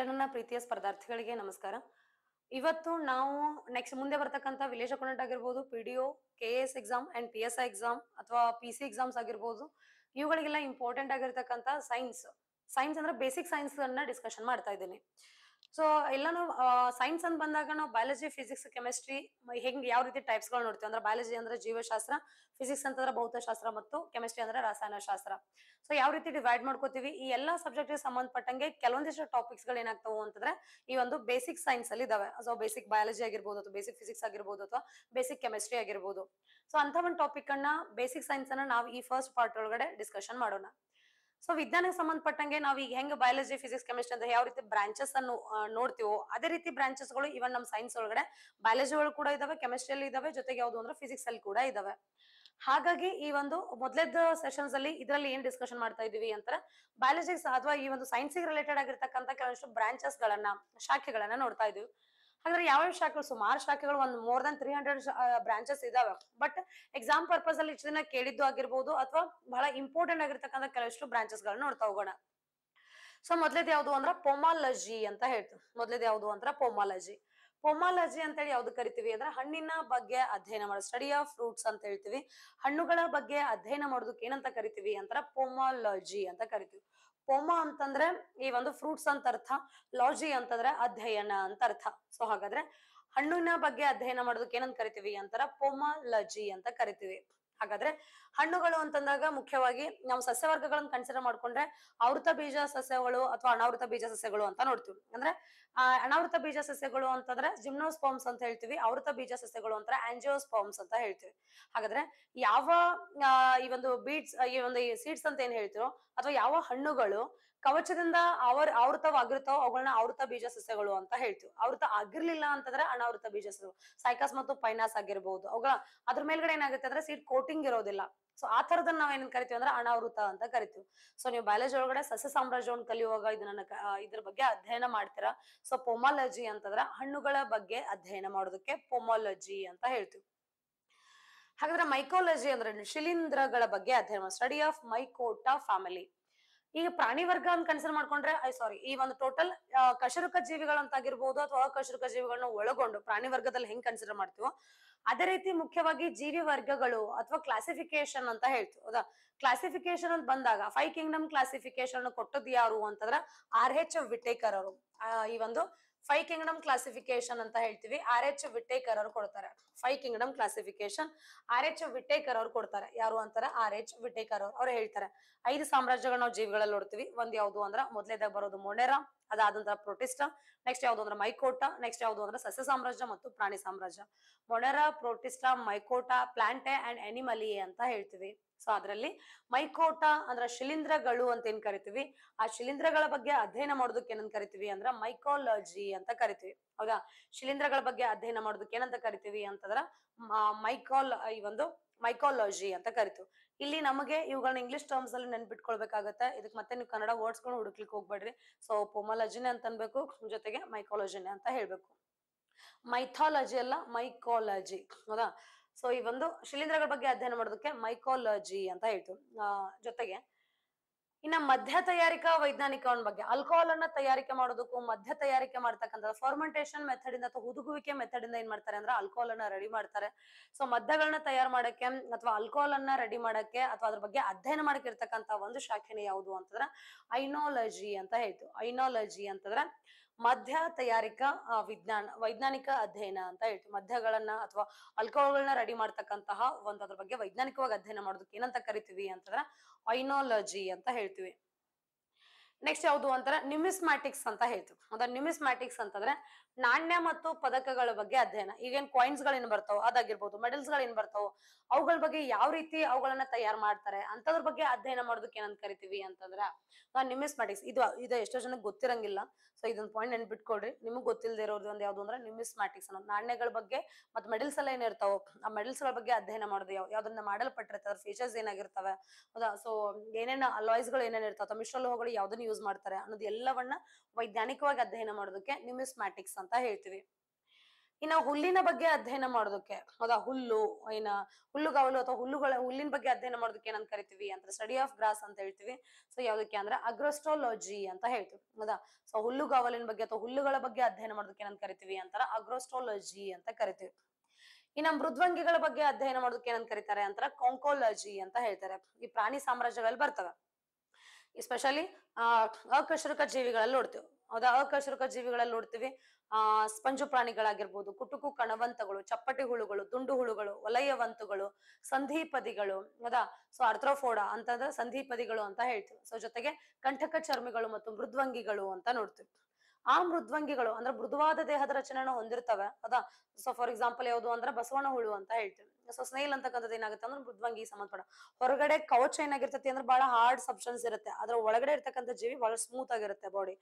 ಎಲ್ಲ ನನ್ನ ಪ್ರೀತಿಯ ಸ್ಪರ್ಧಾರ್ಥಿಗಳಿಗೆ ನಮಸ್ಕಾರ ಇವತ್ತು ನಾವು ನೆಕ್ಸ್ಟ್ ಮುಂದೆ ಬರ್ತಕ್ಕಂಥ ವಿಲೇಜ್ ಅಕೌಂಟೆಂಟ್ ಆಗಿರ್ಬೋದು P D O K S exam and P S I exam ಅಥವಾ ಪಿ ಸಿ ಎಕ್ಸಾಮ್ಸ್ ಆಗಿರ್ಬೋದು ಇವುಗಳಿಗೆಲ್ಲ ಇಂಪಾರ್ಟೆಂಟ್ ಆಗಿರ್ತಕ್ಕಂಥ ಸೈನ್ಸ್ ಸೈನ್ಸ್ ಅಂದ್ರೆ ಬೇಸಿಕ್ ಸೈನ್ಸ್ ಅನ್ನ ಡಿಸ್ಕಷನ್ ಮಾಡ್ತಾ ಇದ್ದೀನಿ ಸೊ ಎಲ್ಲ ನಾವು ಸೈನ್ಸ್ ಅಂತ ಬಂದಾಗ ನಾವು ಬಯಾಲಜಿ ಫಿಸಿಕ್ಸ್ ಕೆಮಿಸ್ಟ್ರಿ ಹೆಂಗ್ ಯಾವ ರೀತಿ ಟೈಪ್ಸ್ ಗಳು ನೋಡ್ತೀವಿ ಅಂದ್ರೆ ಬಯಾಲಜಿ ಅಂದ್ರೆ ಜೀವಶಾಸ್ತ್ರ ಫಿಸಿಕ್ಸ್ ಅಂತಂದ್ರೆ ಭೌತಶಾಸ್ತ್ರ ಮತ್ತು ಕೆಮಿಸ್ಟ್ರಿ ಅಂದ್ರೆ ರಸಾಯನಶಾಸ್ತ್ರ ಸೊ ಯಾವ ರೀತಿ ಡಿವೈಡ್ ಮಾಡ್ಕೋತೀವಿ ಈ ಎಲ್ಲಾ ಸಬ್ಜೆಕ್ಟ್ ಗೆ ಸಂಬಂಧಪಟ್ಟಂಗೆ ಕೆಲವೊಂದಿಷ್ಟು ಟಾಪಿಕ್ಸ್ ಗಳು ಏನಾಗ್ತಾವು ಅಂತಂದ್ರೆ ಈ ಒಂದು ಬೇಸಿಕ್ ಸೈನ್ಸ್ ಅಲ್ಲಿ ಇದಾವೆ ಸೊ ಬೇಸಿಕ್ ಬಯಾಲಜಿ ಆಗಿರ್ಬೋದು ಅಥವಾ ಬೇಸಿಕ್ ಫಿಸಿಕ್ಸ್ ಆಗಿರ್ಬೋದು ಅಥವಾ ಬೇಸಿಕ್ ಕೆಮಿಸ್ಟ್ರಿ ಆಗಿರ್ಬೋದು ಸೊ ಅಂತ ಒಂದು ಟಾಪಿಕ್ ಅನ್ನ ಬೇಸಿಕ್ ಸೈನ್ಸ್ ಅನ್ನ ನಾವು ಈ ಫಸ್ಟ್ ಪಾರ್ಟ್ ಒಳಗಡೆ ಡಿಸ್ಕಷನ್ ಮಾಡೋಣ ಸೊ ವಿಜ್ಞಾನಕ್ಕೆ ಸಂಬಂಧಪಟ್ಟಂಗೆ ನಾವು ಈಗ ಹೆಂಗ್ ಬಯಾಲಜಿ ಫಿಸಿಕ್ಸ್ ಕೆಮಿಸ್ಟ್ರಿ ಅಂದ್ರೆ ಯಾವ ರೀತಿ ಬ್ರಾಂಚಸ್ ಅನ್ನು ನೋಡ್ತೀವೋ ಅದೇ ರೀತಿ ಬ್ರಾಂಚಸ್ ಗಳು ಇವನ್ ನಮ್ ಸೈನ್ಸ್ ಒಳಗಡೆ ಬಯಾಲಜಿ ಒಳಗೆ ಕೂಡ ಇದಾವೆ ಅಲ್ಲಿ ಇದಾವೆ ಜೊತೆಗೆ ಯಾವುದು ಅಂದ್ರೆ ಫಿಸಿಕ್ಸ್ ಅಲ್ಲಿ ಕೂಡ ಇದಾವೆ ಹಾಗಾಗಿ ಈ ಒಂದು ಮೊದಲದ ಸೆಷನ್ಸ್ ಅಲ್ಲಿ ಇದರಲ್ಲಿ ಏನ್ ಡಿಸ್ಕಷನ್ ಮಾಡ್ತಾ ಇದೀವಿ ಅಂತ ಬಯಾಲಜಿ ಅಥವಾ ಈ ಒಂದು ಸೈನ್ಸ್ ರಿಲೇಟೆಡ್ ಆಗಿರ್ತಕ್ಕಂಥ ಕೆಲವಷ್ಟು ಬ್ರಾಂಚಸ್ ಗಳನ್ನ ಶಾಖೆಗಳನ್ನ ನೋಡ್ತಾ ಇದೀವಿ ಅಂದ್ರೆ ಯಾವ ಶಾಖೆಗಳು ಸುಮಾರು ಶಾಖೆಗಳು ಒಂದು more than three hundred branches ಇದಾವೆ ಬಟ್ ಎಕ್ಸಾಮ್ ಪರ್ಪಸ್ ಅಲ್ಲಿ ಇಷ್ಟು ದಿನ ಕೇಳಿದ್ದು ಆಗಿರ್ಬೋದು ಅಥವಾ ಬಹಳ ಇಂಪಾರ್ಟೆಂಟ್ ಆಗಿರ್ತಕ್ಕಂಥ ಕೆಲವಷ್ಟು ಬ್ರಾಂಚಸ್ ಗಳನ್ನ ನೋಡ್ತಾ ಹೋಗೋಣ ಸೊ ಮೊದ್ಲೇದ್ ಯಾವ್ದು ಅಂದ್ರ ಪೊಮಾಲಜಿ ಅಂತ ಹೇಳ್ತೀವಿ ಮೊದ್ಲೇದ್ ಯಾವ್ದು ಅಂದ್ರೆ ಪೊಮಾಲಜಿ ಪೊಮಾಲಜಿ ಅಂತ ಹೇಳಿ ಯಾವ್ದು ಕರಿತೀವಿ ಅಂದ್ರೆ ಹಣ್ಣಿನ ಬಗ್ಗೆ ಅಧ್ಯಯನ ಮಾಡೋದು ಸ್ಟಡಿ ಆಫ್ ಫ್ರೂಟ್ಸ್ ಅಂತ ಹೇಳ್ತೀವಿ ಹಣ್ಣುಗಳ ಬಗ್ಗೆ ಅಧ್ಯಯನ ಮಾಡೋದಕ್ಕೆ ಏನಂತ ಕರಿತೀವಿ ಅಂತ ಪೊಮಾಲಜಿ ಅಂತ ಕರಿತೀವಿ ಪೋಮಾ ಅಂತಂದ್ರೆ ಈ ಒಂದು ಫ್ರೂಟ್ಸ್ ಅಂತ ಅರ್ಥ ಲಾಜಿ ಅಂತಂದ್ರೆ ಅಧ್ಯಯನ ಅಂತ ಅರ್ಥ ಸೊ ಹಾಗಾದ್ರೆ ಹಣ್ಣಿನ ಬಗ್ಗೆ ಅಧ್ಯಯನ ಮಾಡೋದಕ್ಕೆ ಏನಂತ ಕರಿತೀವಿ ಅಂತಾರ ಪೋಮಾಲಜಿ ಅಂತ ಕರಿತೀವಿ ಹಾಗಾದ್ರೆ ಹಣ್ಣುಗಳು ಅಂತಂದಾಗ ಮುಖ್ಯವಾಗಿ ನಾವು ಸಸ್ಯವರ್ಗಗಳನ್ನ ಕನ್ಸಿಡರ್ ಮಾಡ್ಕೊಂಡ್ರೆ ಆವೃತ ಬೀಜ ಸಸ್ಯಗಳು ಅಥವಾ ಅನಾವೃತ ಬೀಜ ಸಸ್ಯಗಳು ಅಂತ ನೋಡ್ತೀವಿ ಅಂದ್ರೆ ಅನಾವೃತ ಬೀಜ ಸಸ್ಯಗಳು ಅಂತಂದ್ರೆ ಜಿಮ್ನೋಸ್ಪಾಮ್ಸ್ ಅಂತ ಹೇಳ್ತೀವಿ ಅವೃತ ಬೀಜ ಸಸ್ಯಗಳು ಅಂತ ಆಂಜಿಯೋಸ್ಪಾಮ್ಸ್ ಅಂತ ಹೇಳ್ತೀವಿ ಹಾಗಾದ್ರೆ ಯಾವ ಈ ಒಂದು ಬೀಡ್ಸ್ ಈ ಒಂದು ಸೀಡ್ಸ್ ಅಂತ ಏನ್ ಹೇಳ್ತೀರೋ ಅಥವಾ ಯಾವ ಹಣ್ಣುಗಳು ಕವಚದಿಂದ ಅವರ್ ಆವೃತವಾಗಿರ್ತಾವ ಅವುಗಳನ್ನ ಆವೃತ ಬೀಜ ಸಸ್ಯಗಳು ಅಂತ ಹೇಳ್ತೀವಿ ಆವೃತ ಆಗಿರ್ಲಿಲ್ಲ ಅಂತಂದ್ರೆ ಅನಾವೃತ ಬೀಜ ಸಸ್ಯಗಳು ಸೈಕಾಸ್ ಮತ್ತು ಪೈನಾಸ್ ಆಗಿರ್ಬಹುದು ಅವುಗಳ ಅದ್ರ ಮೇಲ್ಗಡೆ ಏನಾಗುತ್ತೆ ಅಂದ್ರೆ ಸೀಟ್ ಕೋಟಿಂಗ್ ಇರೋದಿಲ್ಲ ಸೊ ಆ ತರದನ್ನ ನಾವ್ ಏನ್ ಕರಿತೀವಿ ಅಂದ್ರೆ ಅನಾವೃತ ಅಂತ ಕರಿತೀವಿ ಸೊ ನೀವು ಬಯಾಲಜಿ ಒಳಗಡೆ ಸಸ್ಯ ಸಾಮ್ರಾಜ್ಯವನ್ನು ಕಲಿಯುವಾಗ ಇದನ್ನ ಇದ್ರ ಬಗ್ಗೆ ಅಧ್ಯಯನ ಮಾಡ್ತೀರಾ ಸೊ ಪೊಮಾಲಜಿ ಅಂತಂದ್ರೆ ಹಣ್ಣುಗಳ ಬಗ್ಗೆ ಅಧ್ಯಯನ ಮಾಡೋದಕ್ಕೆ ಪೊಮಾಲಜಿ ಅಂತ ಹೇಳ್ತೀವಿ ಹಾಗಾದ್ರೆ ಮೈಕೋಲಜಿ ಅಂದ್ರೆ ಶಿಲೀಂಧ್ರಗಳ ಬಗ್ಗೆ ಅಧ್ಯಯನ ಸ್ಟಡಿ ಆಫ್ ಮೈಕೋಟಾ ಫ್ಯಾಮಿಲಿ ಈಗ ಪ್ರಾಣಿ ವರ್ಗ ಅಂತ ಕನ್ಸಿಡರ್ ಮಾಡ್ಕೊಂಡ್ರೆ ಐ ಸಾರಿ ಈ ಒಂದು ಟೋಟಲ್ ಕಶರುಕ ಜೀವಿಗಳಂತಾಗಿರ್ಬೋದು ಅಥವಾ ಅಕಶರುಕ ಜೀವಿಗಳನ್ನ ಒಳಗೊಂಡು ಪ್ರಾಣಿ ವರ್ಗದಲ್ಲಿ ಹೆಂಗ್ ಕನ್ಸಿಡರ್ ಮಾಡ್ತೀವೋ ಅದೇ ರೀತಿ ಮುಖ್ಯವಾಗಿ ಜೀವಿ ವರ್ಗಗಳು ಅಥವಾ ಕ್ಲಾಸಿಫಿಕೇಶನ್ ಅಂತ ಹೇಳ್ತೀವಿ ಹೌದಾ ಕ್ಲಾಸಿಫಿಕೇಶನ್ ಅಂತ ಬಂದಾಗ ಫೈವ್ ಕಿಂಗ್ಡಮ್ ಕ್ಲಾಸಿಫಿಕೇಶನ್ ಕೊಟ್ಟದ್ ಯಾರು ಅಂತಂದ್ರ ಆರ್ ಎಚ್ ವಿಟೇಕರ್ ಅವರು ಈ ಒಂದು ಫೈವ್ ಕಿಂಗ್ಡಮ್ ಕ್ಲಾಸಿಫಿಕೇಶನ್ ಅಂತ ಹೇಳ್ತೀವಿ ಆರ್ ಎಚ್ ವಿಟ್ಟೇಕರ್ ಅವ್ರು ಕೊಡ್ತಾರೆ five kingdom classification R H Whittaker ಅವ್ರು ಕೊಡ್ತಾರೆ ಯಾರು ಅಂತಾರೆ ಆರ್ ಎಚ್ ವಿಟೇಕರ್ ಅವ್ರು ಅವ್ರು ಹೇಳ್ತಾರೆ ಐದು ಸಾಮ್ರಾಜ್ಯಗಳು ನಾವು ಜೀವಿಗಳಲ್ಲಿ ನೋಡ್ತೀವಿ ಒಂದ್ ಯಾವ್ದು ಅಂದ್ರ ಮೊದಲೇದಾಗ ಬರೋದು ಮೊನೆರಾ ಅದಾದಂತಹ ಪ್ರೋಟಿಸ್ಟಾ ನೆಕ್ಸ್ಟ್ ಯಾವ್ದು ಅಂದ್ರೆ ಮೈಕೋಟಾ ನೆಕ್ಸ್ಟ್ ಯಾವ್ದು ಅಂದ್ರೆ ಸಸ್ಯ ಸಾಮ್ರಾಜ್ಯ ಮತ್ತು ಪ್ರಾಣಿ ಸಾಮ್ರಾಜ್ಯ ಮೊನರ ಪ್ರೊಟಿಸ್ಟ ಮೈಕೋಟಾ ಪ್ಲಾಂಟೆ ಅಂಡ್ ಎನಿಮಲಿಯೇ ಅಂತ ಹೇಳ್ತೀವಿ ಸೊ ಅದರಲ್ಲಿ ಮೈಕೋಟ ಅಂದ್ರೆ ಶಿಲೀಂಧ್ರಗಳು ಅಂತ ಏನ್ ಕರಿತೀವಿ ಆ ಶಿಲೀಂಧ್ರಗಳ ಬಗ್ಗೆ ಅಧ್ಯಯನ ಮಾಡೋದಕ್ಕೆ ಏನಂತ ಕರಿತೀವಿ ಅಂದ್ರೆ ಮೈಕೋಲಜಿ ಅಂತ ಕರಿತೀವಿ ಹೌದಾ ಶಿಲೀಂಧ್ರಗಳ ಬಗ್ಗೆ ಅಧ್ಯಯನ ಮಾಡೋದಕ್ಕೆ ಏನಂತ ಕರಿತೀವಿ ಅಂತಂದ್ರ ಮೈಕೋಲ್ ಈ ಒಂದು ಮೈಕಾಲಜಿ ಅಂತ ಕರಿತು ಇಲ್ಲಿ ನಮಗೆ ಇವುಗಳನ್ನ ಇಂಗ್ಲಿಷ್ ಟರ್ಮ್ಸ್ ಅಲ್ಲಿ ನೆನ್ಪಿಟ್ಕೊಳ್ಬೇಕಾಗತ್ತೆ ಇದಕ್ ಮತ್ತೆ ನೀವು ಕನ್ನಡ ವರ್ಡ್ಸ್ ಹುಡುಕ್ಲಿಕ್ಕೆ ಹೋಗ್ಬೇಡ್ರಿ ಸೊ ಪೊಮಾಲಜಿನೇ ಅಂತ ಅನ್ಬೇಕು ಜೊತೆಗೆ ಮೈಕಾಲಜಿನೇ ಅಂತ ಹೇಳ್ಬೇಕು ಮೈಥಾಲಜಿ ಅಲ್ಲ ಮೈಕಾಲಜಿ ಹೌದಾ ಸೊ ಈ ಒಂದು ಶಿಲೀಂಧ್ರಗಳ ಬಗ್ಗೆ ಅಧ್ಯಯನ ಮಾಡೋದಕ್ಕೆ ಮೈಕಾಲಜಿ ಅಂತ ಹೇಳ್ತೀವಿ ಜೊತೆಗೆ ಇನ್ನ ಮಧ್ಯ ತಯಾರಿಕಾ ವೈಜ್ಞಾನಿಕವನ್ ಬಗ್ಗೆ ಅಲ್ಕೋಹಾಲ್ ಅನ್ನ ತಯಾರಿಕೆ ಮಾಡೋದಕ್ಕೂ ಮಧ್ಯ ತಯಾರಿಕೆ ಮಾಡ್ತಕ್ಕಂಥ ಫಾರ್ಮೆಂಟೇಶನ್ ಮೆಥಡ್ ಇಂದ ಅಥವಾ ಹುದುಗುವಿಕೆ ಮೆಥಡ್ ಇಂದ ಏನ್ ಮಾಡ್ತಾರೆ ಅಂದ್ರೆ ಅಲ್ಕೋಹಾಲ್ ಅನ್ನ ರೆಡಿ ಮಾಡ್ತಾರೆ ಸೊ ಮದ್ಯಗಳನ್ನ ತಯಾರು ಮಾಡಕ್ಕೆ ಅಥವಾ ಅಲ್ಕೋಹಾಲ್ ಅನ್ನ ರೆಡಿ ಮಾಡಕ್ಕೆ ಅಥವಾ ಅದ್ರ ಬಗ್ಗೆ ಅಧ್ಯಯನ ಮಾಡಕ್ಕೆ ಇರ್ತಕ್ಕಂತ ಒಂದು ಶಾಖೆನೇ ಯಾವುದು ಅಂತಂದ್ರೆ ಐನಾಲಜಿ ಅಂತ ಹೇಳ್ತು ಐನಾಲಜಿ ಅಂತಂದ್ರೆ ಮದ್ಯ ತಯಾರಿಕಾ ವಿಜ್ಞಾನ ವೈಜ್ಞಾನಿಕ ಅಧ್ಯಯನ ಅಂತ ಹೇಳ್ತೀವಿ ಮದ್ಯಗಳನ್ನ ಅಥವಾ ಅಲ್ಕೋಹಾಲ್ಗಳನ್ನ ರೆಡಿ ಮಾಡ್ತಕ್ಕಂತಹ ಅದ್ರ ಬಗ್ಗೆ ವೈಜ್ಞಾನಿಕವಾಗಿ ಅಧ್ಯಯನ ಮಾಡೋದಕ್ಕೆ ಏನಂತ ಕರಿತೀವಿ ಅಂತಂದ್ರೆ ಐನಾಲಜಿ ಅಂತ ಹೇಳ್ತೀವಿ ನೆಕ್ಸ್ಟ್ ಯಾವುದು ಅಂತಾರೆ ನ್ಯೂಮಿಸ್ಮ್ಯಾಟಿಕ್ಸ್ ಅಂತ ಹೇಳ್ತೀವಿ ಅಂದ್ರೆ ನ್ಯೂಮಿಸ್ಮ್ಯಾಟಿಕ್ಸ್ ಅಂತಂದ್ರೆ ನಾಣ್ಯ ಮತ್ತು ಪದಕಗಳ ಬಗ್ಗೆ ಅಧ್ಯಯನ ಈಗೇನ್ ಕಾಯಿನ್ಸ್ ಗಳೇನ್ ಬರ್ತಾವ ಅದಾಗಿರ್ಬೋದು ಮೆಡಲ್ಸ್ ಗಳೇನ್ ಬರ್ತಾವ ಅವುಗಳ ಬಗ್ಗೆ ಯಾವ ರೀತಿ ಅವುಗಳನ್ನ ತಯಾರು ಮಾಡ್ತಾರೆ ಅಂತದ್ರ ಬಗ್ಗೆ ಅಧ್ಯಯನ ಮಾಡೋದಕ್ಕೆ ಏನಂತ ಕರಿತೀವಿ ಅಂತಂದ್ರ ನ್ಯೂಮಿಸ್ಮ್ಯಾಟಿಕ್ಸ್ ಇದು ಇದು ಎಷ್ಟೋ ಜನಕ್ಕೆ ಗೊತ್ತಿರಂಗಿಲ್ಲ ಸೊ ಇದೊಂದು ಪಾಯಿಂಟ್ ನೆನ್ಪಿಟ್ಕೊಡ್ರಿ ನಿಮ್ಗೆ ಗೊತ್ತಿಲ್ಲದೆ ಇರೋದು ಒಂದು ಯಾವ್ದು ಅಂದ್ರೆ ನ್ಯೂಮಿಸ್ಮ್ಯಾಟಿಕ್ಸ್ ಅನ್ನೋ ನಾಣ್ಯಗಳ ಬಗ್ಗೆ ಮತ್ತೆ ಮೆಡಲ್ಸ್ ಎಲ್ಲ ಏನಿರ್ತಾವ ಆ ಮೆಡಲ್ಸ್ ಗಳ ಬಗ್ಗೆ ಅಧ್ಯಯನ ಮಾಡೋದು ಯಾವ ಯಾವ್ದನ್ನ ಮಾಡಲ್ಪಟ್ಟಿರ್ತವೆ ಫೀಚರ್ಸ್ ಏನಾಗಿರ್ತವೆ ಹೌದಾ ಸೊ ಏನೇನು ಅಲಾಯ್ಸ್ ಗಳು ಮಿಶ್ರ ಲೋಹಗಳು ಯಾವ್ದನ್ನ ಯೂಸ್ ಮಾಡ್ತಾರೆ ಅನ್ನೋದು ಎಲ್ಲವನ್ನ ವೈಜ್ಞಾನಿಕವಾಗಿ ಅಧ್ಯಯನ ಮಾಡೋದಕ್ಕೆ ನ್ಯೂಮಿಸ್ಮ್ಯಾಟಿಕ್ಸ್ ಅಂತ ಹೇಳ್ತೀವಿ ಇನ್ನ ಹುಲ್ಲಿನ ಬಗ್ಗೆ ಅಧ್ಯಯನ ಮಾಡೋದಕ್ಕೆ ಹೌದಾ ಹುಲ್ಲು ಏನ ಹುಲ್ಲುಗಾವಲು ಅಥವಾ ಹುಲ್ಲುಗಳ ಹುಲ್ಲಿನ ಬಗ್ಗೆ ಅಧ್ಯಯನ ಮಾಡೋದಕ್ಕೆ ಏನಂತ ಕರಿತೀವಿ ಅಂದ್ರೆ ಸ್ಟಡಿ ಆಫ್ ಗ್ರಾಸ್ ಅಂತ ಹೇಳ್ತೀವಿ ಸೊ ಯಾವ್ದಕ್ಕೆ ಅಂದ್ರೆ ಅಗ್ರೋಸ್ಟ್ರಾಲಜಿ ಅಂತ ಹೇಳ್ತೀವಿ ಹೌದಾ ಸೊ ಹುಲ್ಲುಗಾವಲಿನ ಬಗ್ಗೆ ಅಥವಾ ಹುಲ್ಲುಗಳ ಬಗ್ಗೆ ಅಧ್ಯಯನ ಮಾಡೋದಕ್ಕೆ ಏನಂತ ಕರಿತೀವಿ ಅಂತಾರ ಅಗ್ರೋಸ್ಟ್ರಾಲಜಿ ಅಂತ ಕರಿತೀವಿ ಇನ್ನ ಮೃದ್ವಂಗಿಗಳ ಬಗ್ಗೆ ಅಧ್ಯಯನ ಮಾಡೋದಕ್ಕೆ ಏನಂತ ಕರಿತಾರೆ ಅಂತಾರ ಕಾಂಕೋಲಜಿ ಅಂತ ಹೇಳ್ತಾರೆ ಈ ಪ್ರಾಣಿ ಸಾಮ್ರಾಜ್ಯಗಳಲ್ಲಿ ಬರ್ತವೆ ಎಸ್ಪೆಷಲಿ ಅಕಶರುಕ ಜೀವಿಗಳಲ್ಲಿ ನೋಡ್ತೇವೆ ಹೌದಾ ಅಕಶರುಕ ಜೀವಿಗಳಲ್ಲಿ ನೋಡ್ತೀವಿ ಆ ಸ್ಪಂಜು ಪ್ರಾಣಿಗಳಾಗಿರ್ಬೋದು ಕುಟುಕು ಕಣವಂತಗಳು ಚಪ್ಪಟಿ ಹುಳುಗಳು ತುಂಡು ಹುಳುಗಳು ವಲಯವಂತುಗಳು ಸಂಧಿಪದಿಗಳು ಹೌದಾ ಸೊ ಅರ್ಥ್ರೋಫೋಡ ಅಂತಂದ್ರೆ ಸಂಧಿಪದಿಗಳು ಅಂತ ಹೇಳ್ತೀವಿ ಸೊ ಜೊತೆಗೆ ಕಂಠಕ ಚರ್ಮಿಗಳು ಮತ್ತು ಮೃದ್ವಂಗಿಗಳು ಅಂತ ನೋಡ್ತೀವಿ ಆ ಮೃದ್ವಂಗಿಗಳು ಅಂದ್ರೆ ಮೃದುವಾದ ದೇಹದ ರಚನೆಯನ್ನು ಹೊಂದಿರ್ತವೆ ಅದ ಸೊ ಫಾರ್ ಎಕ್ಸಾಂಪಲ್ ಯಾವುದು ಅಂದ್ರೆ ಬಸವಣ್ಣ ಹುಳು ಅಂತ ಹೇಳ್ತೀವಿ ಸೊ ಸ್ನೇಲ್ ಅಂತಕ್ಕಂಥದ್ದು ಏನಾಗುತ್ತೆ ಅಂದ್ರೆ ಮೃದ್ವಂಗಿ ಸಂಬಂಧಪಡ ಹೊರಗಡೆ ಕವಚ ಏನಾಗಿರ್ತತಿ ಅಂದ್ರೆ ಬಹಳ ಹಾರ್ಡ್ ಸಬ್ಸ್ಟೆನ್ಸ್ ಇರುತ್ತೆ ಅದ್ರ ಒಳಗಡೆ ಇರ್ತಕ್ಕಂಥ ಜೀವಿ ಬಹಳ ಸ್ಮೂತ್ ಆಗಿರುತ್ತೆ ಬಾಡಿ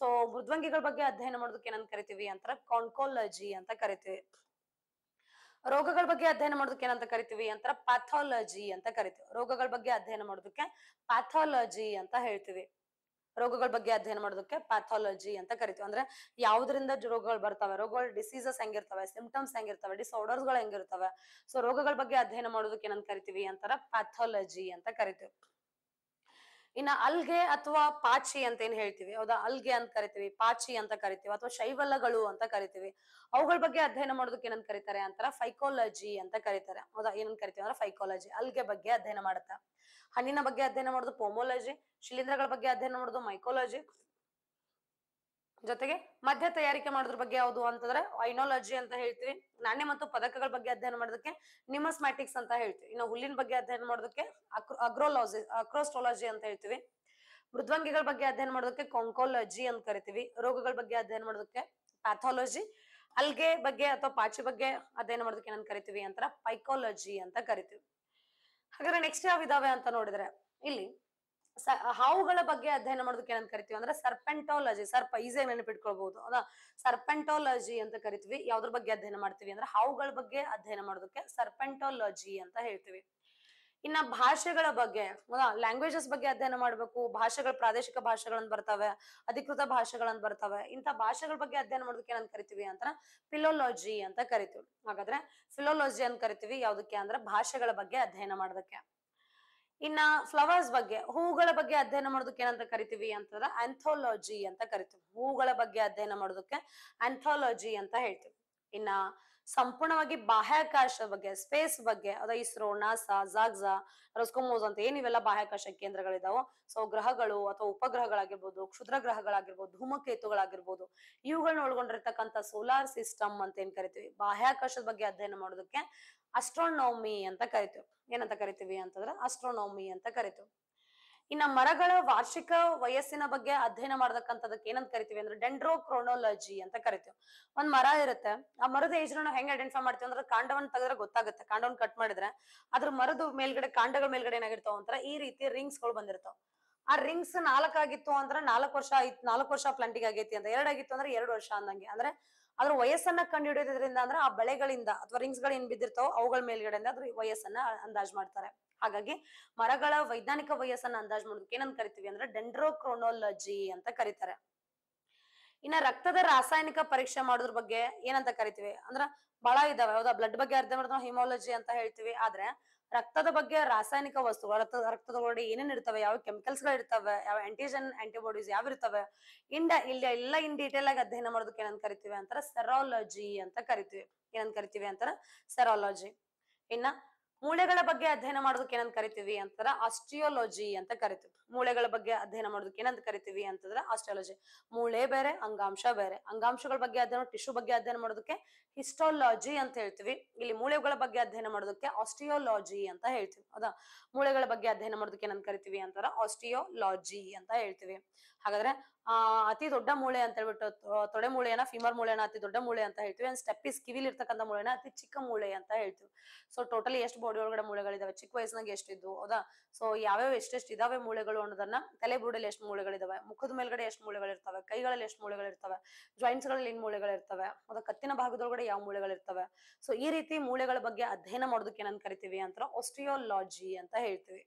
ಸೊ ಮೃದ್ವಂಗಿಗಳ ಬಗ್ಗೆ ಅಧ್ಯಯನ ಮಾಡೋದಕ್ಕೆ ಏನಂತ ಕರಿತೀವಿ ಅಂತ ಕಾನ್ಕೋಲಜಿ ಅಂತ ಕರಿತೀವಿ ರೋಗಗಳ ಬಗ್ಗೆ ಅಧ್ಯಯನ ಮಾಡೋದಕ್ಕೆ ಏನಂತ ಕರಿತೀವಿ ಅಂತ ಪ್ಯಾಥಾಲಜಿ ಅಂತ ಕರಿತೀವಿ ರೋಗಗಳ ಬಗ್ಗೆ ಅಧ್ಯಯನ ಮಾಡೋದಕ್ಕೆ ಪ್ಯಾಥಾಲಜಿ ಅಂತ ಹೇಳ್ತೀವಿ ರೋಗಗಳ ಬಗ್ಗೆ ಅಧ್ಯಯನ ಮಾಡೋದಕ್ಕೆ ಪ್ಯಾಥಾಲಜಿ ಅಂತ ಕರಿತೀವಿ ಅಂದ್ರೆ ಯಾವ್ದ್ರಿಂದ ರೋಗಗಳು ಬರ್ತವೆ ರೋಗಗಳ ಡಿಸೀಸಸ್ ಹೆಂಗಿರ್ತವೆ ಸಿಂಪ್ಟಮ್ಸ್ ಹೆಂಗಿರ್ತವೆ ಡಿಸಾರ್ಡರ್ಸ್ ಗಳು ಹೆಂಗಿರ್ತವೆ ಸೊ ರೋಗಗಳ ಬಗ್ಗೆ ಅಧ್ಯಯನ ಮಾಡೋದಕ್ಕೆ ಏನಂತ ಕರಿತೀವಿ ಅಂತಾರ ಪ್ಯಾಥಾಲಜಿ ಅಂತ ಕರಿತೀವಿ ಇನ್ನ ಅಲ್ಗೆ ಅಥವಾ ಪಾಚಿ ಅಂತ ಏನ್ ಹೇಳ್ತೀವಿ ಹೌದಾ ಅಲ್ಗೆ ಅಂತ ಕರಿತೀವಿ ಪಾಚಿ ಅಂತ ಕರಿತೀವಿ ಅಥವಾ ಶೈವಲಗಳು ಅಂತ ಕರಿತೀವಿ ಅವುಗಳ ಬಗ್ಗೆ ಅಧ್ಯಯನ ಮಾಡೋದಕ್ಕೆ ಏನಂತ ಕರಿತಾರೆ ಅಂತಾರ ಫೈಕೋಲಜಿ ಅಂತ ಕರಿತಾರೆ ಹೌದಾ ಏನಂತ ಕರಿತೀವಿ ಅಂದ್ರೆ ಫೈಕೋಲಜಿ ಅಲ್ಗೆ ಬಗ್ಗೆ ಅಧ್ಯಯನ ಮಾಡುತ್ತಾ ಹಣ್ಣಿನ ಬಗ್ಗೆ ಅಧ್ಯಯನ ಮಾಡೋದು ಪೋಮೋಲಜಿ ಶಿಲೀಂಧ್ರಗಳ ಬಗ್ಗೆ ಅಧ್ಯಯನ ಮಾಡೋದು ಮೈಕೋಲಜಿ ಜೊತೆಗೆ ಮಧ್ಯ ತಯಾರಿಕೆ ಮಾಡೋದ್ರ ಬಗ್ಗೆ ಯಾವುದು ಅಂತಂದ್ರೆ ಐನಾಲಜಿ ಅಂತ ಹೇಳ್ತೀವಿ ನಾಣ್ಯ ಮತ್ತು ಪದಕಗಳ ಬಗ್ಗೆ ಅಧ್ಯಯನ ಮಾಡೋದಕ್ಕೆ ನಿಮಸ್ಮ್ಯಾಟಿಕ್ಸ್ ಅಂತ ಹೇಳ್ತೀವಿ ಇನ್ನು ಹುಲ್ಲಿನ ಬಗ್ಗೆ ಅಧ್ಯಯನ ಮಾಡೋದಕ್ಕೆ ಅಗ್ರೋಲಾಜಿ ಅಕ್ರೋಸ್ಟ್ರಾಲಜಿ ಅಂತ ಹೇಳ್ತೀವಿ ಮೃದ್ವಂಗಿಗಳ ಬಗ್ಗೆ ಅಧ್ಯಯನ ಮಾಡೋದಕ್ಕೆ ಕೊಂಕೋಲಜಿ ಅಂತ ಕರಿತೀವಿ ರೋಗಗಳ ಬಗ್ಗೆ ಅಧ್ಯಯನ ಮಾಡೋದಕ್ಕೆ ಪ್ಯಾಥಾಲಜಿ ಅಲ್ಗೆ ಬಗ್ಗೆ ಅಥವಾ ಪಾಚಿ ಬಗ್ಗೆ ಅಧ್ಯಯನ ಮಾಡೋದಕ್ಕೆ ಏನಂತ ಕರಿತೀವಿ ಅಂತಾರ ಪೈಕಾಲಜಿ ಅಂತ ಕರಿತೀವಿ ಹಾಗಾದ್ರೆ ನೆಕ್ಸ್ಟ್ ಯಾವ ಇದಾವೆ ಅಂತ ನೋಡಿದ್ರೆ ಇಲ್ಲಿ ಹಾವುಗಳ ಬಗ್ಗೆ ಅಧ್ಯಯನ ಮಾಡೋದಕ್ಕೆ ಏನಂತ ಕರಿತೀವಿ ಅಂದ್ರೆ ಸರ್ಪೆಂಟಾಲಜಿ ಸರ್ಪ ಈಸಿಯಾಗಿ ನೆನಪಿಟ್ಕೊಳ್ಬಹುದು ಅದ ಸರ್ಪೆಂಟಾಲಜಿ ಅಂತ ಕರಿತೀವಿ ಯಾವ್ದ್ರ ಬಗ್ಗೆ ಅಧ್ಯಯನ ಮಾಡ್ತೀವಿ ಅಂದ್ರೆ ಹಾವುಗಳ ಬಗ್ಗೆ ಅಧ್ಯಯನ ಮಾಡೋದಕ್ಕೆ ಸರ್ಪೆಂಟಾಲಜಿ ಅಂತ ಹೇಳ್ತೀವಿ ಇನ್ನ ಭಾಷೆಗಳ ಬಗ್ಗೆ ಲ್ಯಾಂಗ್ವೇಜಸ್ ಬಗ್ಗೆ ಅಧ್ಯಯನ ಮಾಡ್ಬೇಕು ಭಾಷೆಗಳ ಪ್ರಾದೇಶಿಕ ಭಾಷೆಗಳನ್ನ ಬರ್ತವೆ ಅಧಿಕೃತ ಭಾಷೆಗಳನ್ನ ಬರ್ತವೆ ಇಂಥ ಭಾಷೆಗಳ ಬಗ್ಗೆ ಅಧ್ಯಯನ ಮಾಡೋದಕ್ಕೆ ಏನಂತ ಕರಿತೀವಿ ಅಂತ ಫಿಲೋಲಜಿ ಅಂತ ಕರಿತೀವಿ ಹಾಗಾದ್ರೆ ಫಿಲೋಲಜಿ ಅಂತ ಕರಿತೀವಿ ಯಾವ್ದಕ್ಕೆ ಅಂದ್ರೆ ಭಾಷೆಗಳ ಬಗ್ಗೆ ಅಧ್ಯಯನ ಮಾಡೋದಕ್ಕೆ ಇನ್ನ ಫ್ಲವರ್ಸ್ ಬಗ್ಗೆ ಹೂಗಳ ಬಗ್ಗೆ ಅಧ್ಯಯನ ಮಾಡೋದಕ್ಕೆ ಏನಂತ ಕರಿತೀವಿ ಅಂತಂದ್ರೆ ಆಂಥೋಲಜಿ ಅಂತ ಕರಿತೀವಿ ಹೂಗಳ ಬಗ್ಗೆ ಅಧ್ಯಯನ ಮಾಡೋದಕ್ಕೆ ಆಂಥೋಲಜಿ ಅಂತ ಹೇಳ್ತೀವಿ ಇನ್ನ ಸಂಪೂರ್ಣವಾಗಿ ಬಾಹ್ಯಾಕಾಶ ಬಗ್ಗೆ ಸ್ಪೇಸ್ ಬಗ್ಗೆ ಅದ ಇಸ್ರೋ ನಾಸಾ ಜಾಗ್ಝಾ ರಸ್ಕೋಮೋಸ್ ಅಂತ ಏನಿವೆಲ್ಲ ಬಾಹ್ಯಾಕಾಶ ಕೇಂದ್ರಗಳಿದಾವೋ ಸೊ ಗ್ರಹಗಳು ಅಥವಾ ಉಪಗ್ರಹಗಳಾಗಿರ್ಬೋದು ಕ್ಷುದ್ರ ಗ್ರಹಗಳಾಗಿರ್ಬೋದು ಧೂಮಕೇತುಗಳಾಗಿರ್ಬೋದು ಇವುಗಳನ್ನ ಒಳಗೊಂಡಿರ್ತಕ್ಕಂಥ ಸೋಲಾರ್ ಸಿಸ್ಟಮ್ ಅಂತ ಏನ್ ಕರಿತೀವಿ ಬಾಹ್ಯಾಕಾಶದ ಬಗ್ಗೆ ಅಧ್ಯಯನ ಮಾಡೋದಕ್ಕೆ ಅಸ್ಟ್ರೋನೋಮಿ ಅಂತ ಕರಿತೀವಿ ಏನಂತ ಕರಿತೀವಿ ಅಂತಂದ್ರೆ ಅಸ್ಟ್ರೋನೋಮಿ ಅಂತ ಕರಿತೀವಿ ಇನ್ನ ಮರಗಳ ವಾರ್ಷಿಕ ವಯಸ್ಸಿನ ಬಗ್ಗೆ ಅಧ್ಯಯನ ಮಾಡತಕ್ಕಂಥದಕ್ಕೆ ಏನಂತ ಕರಿತೀವಿ ಅಂದ್ರೆ ಡೆಂಡ್ರೋಕ್ರೋನೋಲಜಿ ಅಂತ ಕರಿತೀವಿ ಒಂದ್ ಮರ ಇರುತ್ತೆ ಆ ಮರದ ಏಜ್ ನಾವು ಹೆಂಗ್ ಐಡೆಂಟಿಫೈ ಮಾಡ್ತೀವಿ ಅಂದ್ರೆ ಕಾಂಡವನ್ನ ತೆಗೆದ್ರೆ ಗೊತ್ತಾಗುತ್ತೆ ಕಾಂಡವನ್ನ ಕಟ್ ಮಾಡಿದ್ರೆ ಅದ್ರ ಮರದ ಮೇಲ್ಗಡೆ ಕಾಂಡಗಳ ಮೇಲ್ಗಡೆ ಏನಾಗಿರ್ತಾವ ಅಂತ ಈ ರೀತಿ ರಿಂಗ್ಸ್ ಗಳು ಬಂದಿರ್ತಾವ ಆ ರಿಂಗ್ಸ್ ನಾಲ್ಕಾಗಿತ್ತು ಅಂದ್ರೆ ನಾಲ್ಕು ವರ್ಷ ಆಯ್ತು ನಾಲ್ಕು ವರ್ಷ ಪ್ಲಾಂಟಿಗೆ ಆಗೈತಿ ಅಂತ ಎರಡಾಗಿತ್ತು ಅಂದ್ರೆ ಎರಡು ವರ್ಷ ಅಂದಂಗೆ ಅಂದ್ರೆ ಅದ್ರ ವಯಸ್ಸನ್ನ ಕಂಡು ಹಿಡಿಯೋದ್ರಿಂದ ಅಂದ್ರೆ ಆ ಬೆಳೆಗಳಿಂದ ಅಥವಾ ರಿಂಗ್ಸ್ ಗಳು ಏನ್ ಬಿದ್ದಿರ್ತಾವ ಅವುಗಳ ಮೇಲ್ಗಡೆಯಿಂದ ಅದ್ರ ವಯಸ್ಸನ್ನ ಅಂದಾಜ್ ಮಾಡ್ತಾರೆ ಹಾಗಾಗಿ ಮರಗಳ ವೈಜ್ಞಾನಿಕ ವಯಸ್ಸನ್ನ ಅಂದಾಜ್ ಮಾಡೋದಕ್ಕೆ ಏನಂತ ಕರಿತೀವಿ ಅಂದ್ರೆ ಡೆಂಡ್ರೋಕ್ರೋನಾಲಜಿ ಅಂತ ಕರೀತಾರೆ ಇನ್ನ ರಕ್ತದ ರಾಸಾಯನಿಕ ಪರೀಕ್ಷೆ ಮಾಡೋದ್ರ ಬಗ್ಗೆ ಏನಂತ ಕರಿತೀವಿ ಅಂದ್ರ ಬಹಳ ಇದಾವೆ ಹೌದಾ ಬ್ಲಡ್ ಬಗ್ಗೆ ಅರ್ಧ ಮಾಡಿದ್ರೆ ಹಿಮಾಲಜಿ ಅಂತ ಹೇಳ್ತೀವಿ ಆದ್ರೆ ರಕ್ತದ ಬಗ್ಗೆ ರಾಸಾಯನಿಕ ವಸ್ತುಗಳು ರಕ್ತ ರಕ್ತದ ಒಳಗಡೆ ಏನೇನ್ ಇರ್ತವೆ ಯಾವ ಕೆಮಿಕಲ್ಸ್ ಗಳು ಇರ್ತವೆ ಯಾವ ಆಂಟಿಜನ್ ಆಂಟಿಬಾಡೀಸ್ ಯಾವ ಇರ್ತವೆ ಇಂಡ ಇಲ್ಲ ಎಲ್ಲ ಇನ್ ಡೀಟೇಲ್ ಆಗಿ ಅಧ್ಯಯನ ಮಾಡೋದಕ್ಕೆ ಏನಂತ ಕರಿತೀವಿ ಅಂತಾರ ಸೆರಾಲಜಿ ಅಂತ ಕರಿತೀವಿ ಏನಂತ ಕರಿತೀವಿ ಅಂತಾರ ಸೆರಾಲಜಿ ಇನ್ನ ಮೂಳೆಗಳ ಬಗ್ಗೆ ಅಧ್ಯಯನ ಮಾಡೋದಕ್ಕೆ ಏನಂತ ಕರಿತೀವಿ ಅಂತಾರ ಆಸ್ಟ್ರಿಯೋಲಜಿ ಅಂತ ಕರಿತೀವಿ ಮೂಳೆಗಳ ಬಗ್ಗೆ ಅಧ್ಯಯನ ಮಾಡೋದಕ್ಕೆ ಏನಂತ ಕರಿತೀವಿ ಅಂತಂದ್ರೆ ಆಸ್ಟ್ರಾಲಜಿ ಮೂಳೆ ಬೇರೆ ಅಂಗಾಂಶ ಬೇರೆ ಅಂಗಾಂಶಗಳ ಬಗ್ಗೆ ಅಧ್ಯಯನ ಟಿಶ್ಯೂ ಬಗ್ಗೆ ಅಧ್ಯಯನ ಮಾಡೋದಕ್ಕೆ ಹಿಸ್ಟಾಲಜಿ ಅಂತ ಹೇಳ್ತೀವಿ ಇಲ್ಲಿ ಮೂಳೆಗಳ ಬಗ್ಗೆ ಅಧ್ಯಯನ ಮಾಡೋದಕ್ಕೆ ಆಸ್ಟಿಯೋಲಾಜಿ ಅಂತ ಹೇಳ್ತೀವಿ ಹೌದಾ ಮೂಳೆಗಳ ಬಗ್ಗೆ ಅಧ್ಯಯನ ಮಾಡೋದಕ್ಕೆ ಏನಂತ ಕರಿತೀವಿ ಅಂತಾರ ಆಸ್ಟಿಯೋಲಾಜಿ ಅಂತ ಹೇಳ್ತೀವಿ ಹಾಗಾದ್ರೆ ಅತಿ ದೊಡ್ಡ ಮೂಳೆ ಅಂತ ಹೇಳ್ಬಿಟ್ಟು ತೊಡೆ ಮೂಳೆಯನ್ನ ಫಿಮರ್ ಮೂಳೆನ ಅತಿ ದೊಡ್ಡ ಮೂಳೆ ಅಂತ ಹೇಳ್ತೀವಿ ಅಂಡ್ ಸ್ಟೆಪ್ಪಿಸ್ ಕಿವಿಲಿ ಇರ್ತಕ್ಕಂಥ ಮೂಳೆನ ಅತಿ ಚಿಕ್ಕ ಮೂಳೆ ಅಂತ ಹೇಳ್ತೀವಿ ಸೊ ಟೋಟಲಿ ಎಷ್ಟು ಬಾಡಿ ಒಳಗಡೆ ಮೂಳೆಗಳಿದಾವೆ ಚಿಕ್ಕ ವಯಸ್ಸಿನಾಗ ಎಷ್ಟಿದ್ವು ಹೌದಾ ಸೊ ಯಾವ್ಯಾವ ಎಷ್ಟೆಷ್ಟು ಇದಾವೆ ಮೂಳೆಗಳು ಅನ್ನೋದನ್ನ ತಲೆ ಬುರುಡಲ್ಲಿ ಎಷ್ಟು ಮೂಳೆಗಳಿದಾವೆ ಮುಖದ ಮೇಲ್ಗಡೆ ಎಷ್ಟು ಮೂಳೆಗಳಿರ್ತವೆ ಕೈಗಳಲ್ಲಿ ಎಷ್ಟು ಮೂಳೆಗಳಿರ್ತವೆ ಜಾಯಿಂಟ್ಸ್ ಗಳಲ್ಲಿ ಏನ್ ಮೂಳೆಗಳಿರ್ತವೆ ಅದ ಕತ್ತಿನ ಭಾಗದೊಳಗಡೆ ಯಾವ ಮೂಳೆಗಳಿರ್ತವೆ ಸೊ ಈ ರೀತಿ ಮೂಳೆಗಳ ಬಗ್ಗೆ ಅಧ್ಯಯನ ಮಾಡೋದಕ್ಕೆ ಏನಂತ ಕರಿತೀವಿ ಅಂತ ಆಸ್ಟ್ರಿಯೋಲಾಜಿ ಅಂತ ಹೇಳ್ತೀವಿ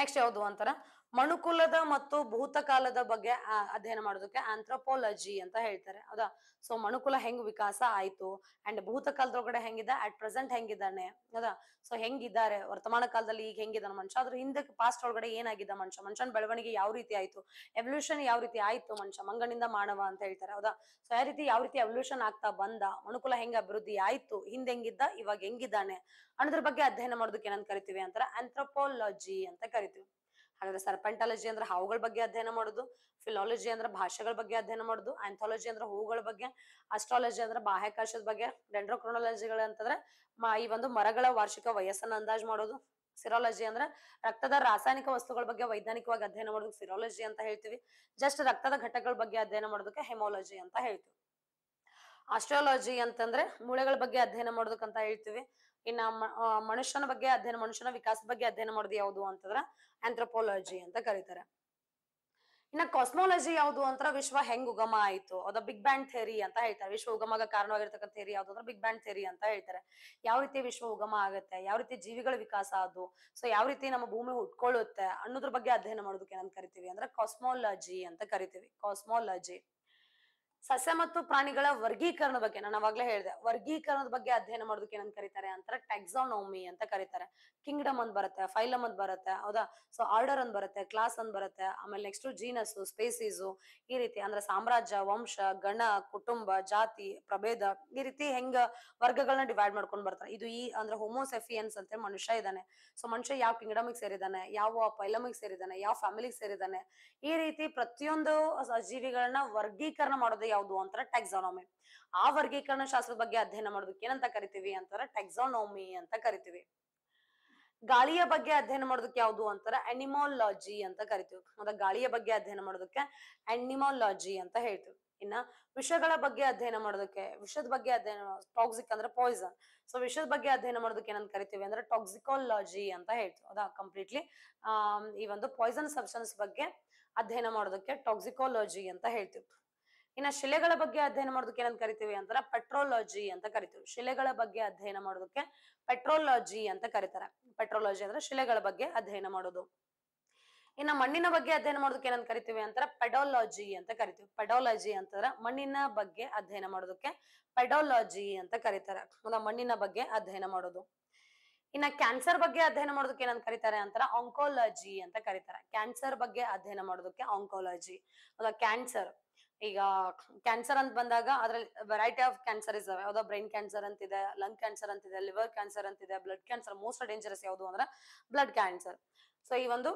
ನೆಕ್ಸ್ಟ್ ಯಾವುದು ಅಂತಾರ ಮಣುಕುಲದ ಮತ್ತು ಭೂತಕಾಲದ ಬಗ್ಗೆ ಅಧ್ಯಯನ ಮಾಡೋದಕ್ಕೆ ಆಂಥ್ರೋಪಾಲಜಿ ಅಂತ ಹೇಳ್ತಾರೆ ಹೌದಾ ಸೊ ಮಣುಕುಲ ಹೆಂಗ್ ವಿಕಾಸ ಆಯ್ತು ಅಂಡ್ ಭೂತಕಾಲದೊಳಗಡೆ ಹೆಂಗಿದೆ ಅಟ್ ಪ್ರೆಸೆಂಟ್ ಹೆಂಗಿದ್ದಾನೆ ಹೌದಾ ಸೊ ಹೆಂಗಿದ್ದಾರೆ ವರ್ತಮಾನ ಕಾಲದಲ್ಲಿ ಈಗ ಹೆಂಗಿದ್ದಾನೆ ಮನುಷ್ಯ ಆದ್ರೂ ಹಿಂದಕ್ಕೆ ಪಾಸ್ಟ್ ಒಳಗಡೆ ಏನಾಗಿದ್ದ ಮನುಷ್ಯ ಮನುಷ್ಯನ ಬೆಳವಣಿಗೆ ಯಾವ ರೀತಿ ಆಯ್ತು ಎವಲ್ಯೂಷನ್ ಯಾವ ರೀತಿ ಆಯ್ತು ಮನುಷ್ಯ ಮಂಗನಿಂದ ಮಾನವ ಅಂತ ಹೇಳ್ತಾರೆ ಹೌದಾ ಸೊ ಯಾವ ರೀತಿ ಯಾವ ರೀತಿ ಎವಲ್ಯೂಷನ್ ಆಗ್ತಾ ಬಂದ ಮಣುಕುಲ ಹೆಂಗ ಅಭಿವೃದ್ಧಿ ಆಯ್ತು ಹಿಂದೆ ಹೆಂಗಿದ್ದ ಇವಾಗ ಹೆಂಗಿದ್ದಾನೆ ಅನ್ನೋದ್ರ ಬಗ್ಗೆ ಅಧ್ಯಯನ ಮಾಡೋದಕ್ಕೆ ಏನಂತ ಕರಿತೀವಿ ಅಂತಾರೆ ಆಂಥ್ರೋಪಾಲಜಿ ಅಂತ ಕರಿತೀವಿ ಹಾಗಾದ್ರೆ ಸರ್ಪೆಂಟಾಲಜಿ ಅಂದ್ರೆ ಹಾವುಗಳ ಬಗ್ಗೆ ಅಧ್ಯಯನ ಮಾಡುದು ಫಿಲಾಲಜಿ ಅಂದ್ರೆ ಭಾಷೆಗಳ ಬಗ್ಗೆ ಅಧ್ಯಯನ ಮಾಡುದು ಆಂಥಾಲಜಿ ಅಂದ್ರೆ ಹೂವುಗಳ ಬಗ್ಗೆ ಅಸ್ಟ್ರಾಲಜಿ ಅಂದ್ರೆ ಬಾಹ್ಯಾಕಾಶದ ಬಗ್ಗೆ ಡೆಂಡ್ರೋಕ್ರೋನಾಲಜಿಗಳು ಅಂತಂದ್ರೆ ಈ ಒಂದು ಮರಗಳ ವಾರ್ಷಿಕ ವಯಸ್ಸನ್ನು ಅಂದಾಜು ಮಾಡೋದು ಸಿರಾಲಜಿ ಅಂದ್ರೆ ರಕ್ತದ ರಾಸಾಯನಿಕ ವಸ್ತುಗಳ ಬಗ್ಗೆ ವೈಜ್ಞಾನಿಕವಾಗಿ ಅಧ್ಯಯನ ಮಾಡೋದಕ್ಕೆ ಸಿರಾಲಜಿ ಅಂತ ಹೇಳ್ತೀವಿ ಜಸ್ಟ್ ರಕ್ತದ ಘಟಕಗಳ ಬಗ್ಗೆ ಅಧ್ಯಯನ ಮಾಡೋದಕ್ಕೆ ಹೆಮಾಲಜಿ ಅಂತ ಹೇಳ್ತೀವಿ ಆಸ್ಟ್ರಾಲಜಿ ಅಂತಂದ್ರೆ ಮೂಳೆಗಳ ಬಗ್ಗೆ ಅಧ್ಯಯನ ಮಾಡೋದಕ್ಕಂತ ಹೇಳ್ತೀವಿ ಇನ್ನ ಮನುಷ್ಯನ ಬಗ್ಗೆ ಅಧ್ಯಯನ ಮನುಷ್ಯನ ವಿಕಾಸದ ಬಗ್ಗೆ ಅಧ್ಯಯನ ಮಾಡೋದು ಯಾವುದು ಅಂತಂದ್ರ ಆಂಥ್ರೋಪಾಲಜಿ ಅಂತ ಕರೀತಾರೆ ಇನ್ನ ಕಾಸ್ಮಾಲಜಿ ಯಾವುದು ಅಂತ ವಿಶ್ವ ಹೆಂಗ್ ಉಗಮ ಆಯ್ತು ಅದ ಬಿಗ್ ಬ್ಯಾಂಡ್ ಥೇರಿ ಅಂತ ಹೇಳ್ತಾರೆ ವಿಶ್ವ ಉಗಮಗ ಕಾರಣವಾಗಿರ್ತಕ್ಕಂಥ ಥೇರಿ ಯಾವ್ದು ಅಂದ್ರೆ ಬಿಗ್ ಬ್ಯಾಂಡ್ ಥೇರಿ ಅಂತ ಹೇಳ್ತಾರೆ ಯಾವ ರೀತಿ ವಿಶ್ವ ಉಗಮ ಆಗುತ್ತೆ ಯಾವ ರೀತಿ ಜೀವಿಗಳ ವಿಕಾಸ ಅದು ಸೊ ಯಾವ ರೀತಿ ನಮ್ಮ ಭೂಮಿ ಹುಟ್ಕೊಳ್ಳುತ್ತೆ ಅನ್ನೋದ್ರ ಬಗ್ಗೆ ಅಧ್ಯಯನ ಮಾಡೋದಕ್ಕೆ ಏನಂತ ಕರಿತೀವಿ ಅಂದ್ರೆ ಕಾಸ್ಮಾಲಜಿ ಅಂತ ಕರಿತೀವಿ ಕಾಸ್ಮಾಲಜಿ ಸಸ್ಯ ಮತ್ತು ಪ್ರಾಣಿಗಳ ವರ್ಗೀಕರಣ ಬಗ್ಗೆ ನಾನು ಅವಾಗ್ಲೇ ಹೇಳಿದೆ ವರ್ಗೀಕರಣದ ಬಗ್ಗೆ ಅಧ್ಯಯನ ಮಾಡೋದಕ್ಕೆ ಏನಂತ ಕರೀತಾರೆ ಅಂತಾರೆ ಟೆಕ್ಸಾನೋಮಿ ಅಂತ ಕರೀತಾರೆ ಕಿಂಗ್ಡಮ್ ಅಂತ ಬರುತ್ತೆ ಫೈಲಮ್ ಅಂತ ಬರುತ್ತೆ ಹೌದಾ ಸೊ ಆರ್ಡರ್ ಅಂತ ಬರುತ್ತೆ ಕ್ಲಾಸ್ ಅಂತ ಬರುತ್ತೆ ಆಮೇಲೆ ನೆಕ್ಸ್ಟ್ ಜೀನಸ್ ಸ್ಪೇಸೀಸು ಈ ರೀತಿ ಅಂದ್ರೆ ಸಾಮ್ರಾಜ್ಯ ವಂಶ ಗಣ ಕುಟುಂಬ ಜಾತಿ ಪ್ರಭೇದ ಈ ರೀತಿ ಹೆಂಗ ವರ್ಗಗಳನ್ನ ಡಿವೈಡ್ ಮಾಡ್ಕೊಂಡ್ ಬರ್ತಾರೆ ಇದು ಈ ಅಂದ್ರೆ ಹೋಮೋಸೆಫಿಯನ್ಸ್ ಅಂತ ಮನುಷ್ಯ ಇದ್ದಾನೆ ಸೊ ಮನುಷ್ಯ ಯಾವ ಕಿಂಗ್ಡಮಿಗೆ ಸೇರಿದಾನೆ ಯಾವ ಫೈಲಮಿಗೆ ಸೇರಿದಾನೆ ಯಾವ ಫ್ಯಾಮಿಲಿಗೆ ಸೇರಿದಾನೆ ಈ ರೀತಿ ಪ್ರತಿಯೊಂದು ಜೀವಿಗಳನ್ನ ವರ್ಗೀಕರಣ ಮಾಡೋದು ಯಾವುದು ಅಂತಾರ ಟೆಕ್ಸಾನಮಿ ಆ ವರ್ಗೀಕರಣ ಶಾಸ್ತ್ರದ ಬಗ್ಗೆ ಅಧ್ಯಯನ ಮಾಡೋದಕ್ಕೆ ಏನಂತ ಕರಿತೀವಿ ಅಂತಾರ ಟೆಕ್ಸಾನೋಮಿ ಅಂತ ಕರಿತೀವಿ ಗಾಳಿಯ ಬಗ್ಗೆ ಅಧ್ಯಯನ ಮಾಡೋದಕ್ಕೆ ಯಾವುದು ಅಂತಾರ ಅನಿಮಾಲಜಿ ಅಂತ ಕರಿತೀವಿ ಅದ ಗಾಳಿಯ ಬಗ್ಗೆ ಅಧ್ಯಯನ ಮಾಡೋದಕ್ಕೆ ಅನಿಮಾಲಜಿ ಅಂತ ಹೇಳ್ತೀವಿ ಇನ್ನ ವಿಷಗಳ ಬಗ್ಗೆ ಅಧ್ಯಯನ ಮಾಡೋದಕ್ಕೆ ವಿಷದ ಬಗ್ಗೆ ಅಧ್ಯಯನ ಟಾಕ್ಸಿಕ್ ಅಂದ್ರೆ ಪಾಯ್ಸನ್ ಸೊ ವಿಷದ ಬಗ್ಗೆ ಅಧ್ಯಯನ ಮಾಡೋದಕ್ಕೆ ಏನಂತ ಕರಿತೀವಿ ಅಂದ್ರೆ ಟಾಕ್ಸಿಕಾಲಜಿ ಅಂತ ಹೇಳ್ತೀವಿ ಹೌದಾ ಕಂಪ್ಲೀಟ್ಲಿ ಈ ಒಂದು ಪಾಯ್ಸನ್ ಸಬ್ಸ್ಟೆನ್ಸ್ ಬಗ್ಗೆ ಅಧ್ಯಯನ ಮಾಡೋದಕ್ಕೆ ಟಾಕ್ಸಿಕಾಲಜಿ ಅಂತ ಹೇಳ್ತೀವಿ ಇನ್ನ ಶಿಲೆಗಳ ಬಗ್ಗೆ ಅಧ್ಯಯನ ಮಾಡೋದಕ್ಕೆ ಏನಂತ ಕರಿತೀವಿ ಅಂತಾರ ಪೆಟ್ರೋಲಜಿ ಅಂತ ಕರಿತೀವಿ ಶಿಲೆಗಳ ಬಗ್ಗೆ ಅಧ್ಯಯನ ಮಾಡೋದಕ್ಕೆ ಪೆಟ್ರೋಲಜಿ ಅಂತ ಕರೀತಾರೆ ಪೆಟ್ರೋಲಜಿ ಅಂದ್ರೆ ಶಿಲೆಗಳ ಬಗ್ಗೆ ಅಧ್ಯಯನ ಮಾಡೋದು ಇನ್ನ ಮಣ್ಣಿನ ಬಗ್ಗೆ ಅಧ್ಯಯನ ಮಾಡೋದಕ್ಕೆ ಏನಂತ ಕರಿತೀವಿ ಅಂತಾರ ಪೆಡಾಲಜಿ ಅಂತ ಕರಿತೀವಿ ಪೆಡೋಲಜಿ ಅಂತಂದ್ರೆ ಮಣ್ಣಿನ ಬಗ್ಗೆ ಅಧ್ಯಯನ ಮಾಡೋದಕ್ಕೆ ಪೆಡಾಲಜಿ ಅಂತ ಕರೀತಾರೆ ಮಣ್ಣಿನ ಬಗ್ಗೆ ಅಧ್ಯಯನ ಮಾಡೋದು ಇನ್ನ ಕ್ಯಾನ್ಸರ್ ಬಗ್ಗೆ ಅಧ್ಯಯನ ಮಾಡೋದಕ್ಕೆ ಏನಂತ ಕರೀತಾರೆ ಅಂತಾರ ಆಂಕೋಲಜಿ ಅಂತ ಕರೀತಾರೆ ಕ್ಯಾನ್ಸರ್ ಬಗ್ಗೆ ಅಧ್ಯಯನ ಮಾಡೋದಕ್ಕೆ ಆಂಕೋಲಜಿ ಕ್ಯಾನ್ಸರ್ ಈಗ ಕ್ಯಾನ್ಸರ್ ಅಂತ ಬಂದಾಗ ಅದ್ರಲ್ಲಿ ವೆರೈಟಿ ಆಫ್ ಕ್ಯಾನ್ಸರ್ ಇಸ್ ಯಾವ್ದೋ ಬ್ರೈನ್ ಕ್ಯಾನ್ಸರ್ ಅಂತಿದೆ ಲಂಗ್ ಕ್ಯಾನ್ಸರ್ ಅಂತಿದೆ ಲಿವರ್ ಕ್ಯಾನ್ಸರ್ ಅಂತಿದೆ ಬ್ಲಡ್ ಕ್ಯಾನ್ಸರ್ ಮೋಸ್ಟ್ ಡೇಂಜರಸ್ ಯಾವುದು ಅಂದ್ರೆ ಬ್ಲಡ್ ಕ್ಯಾನ್ಸರ್ ಸೊ ಈ ಒಂದು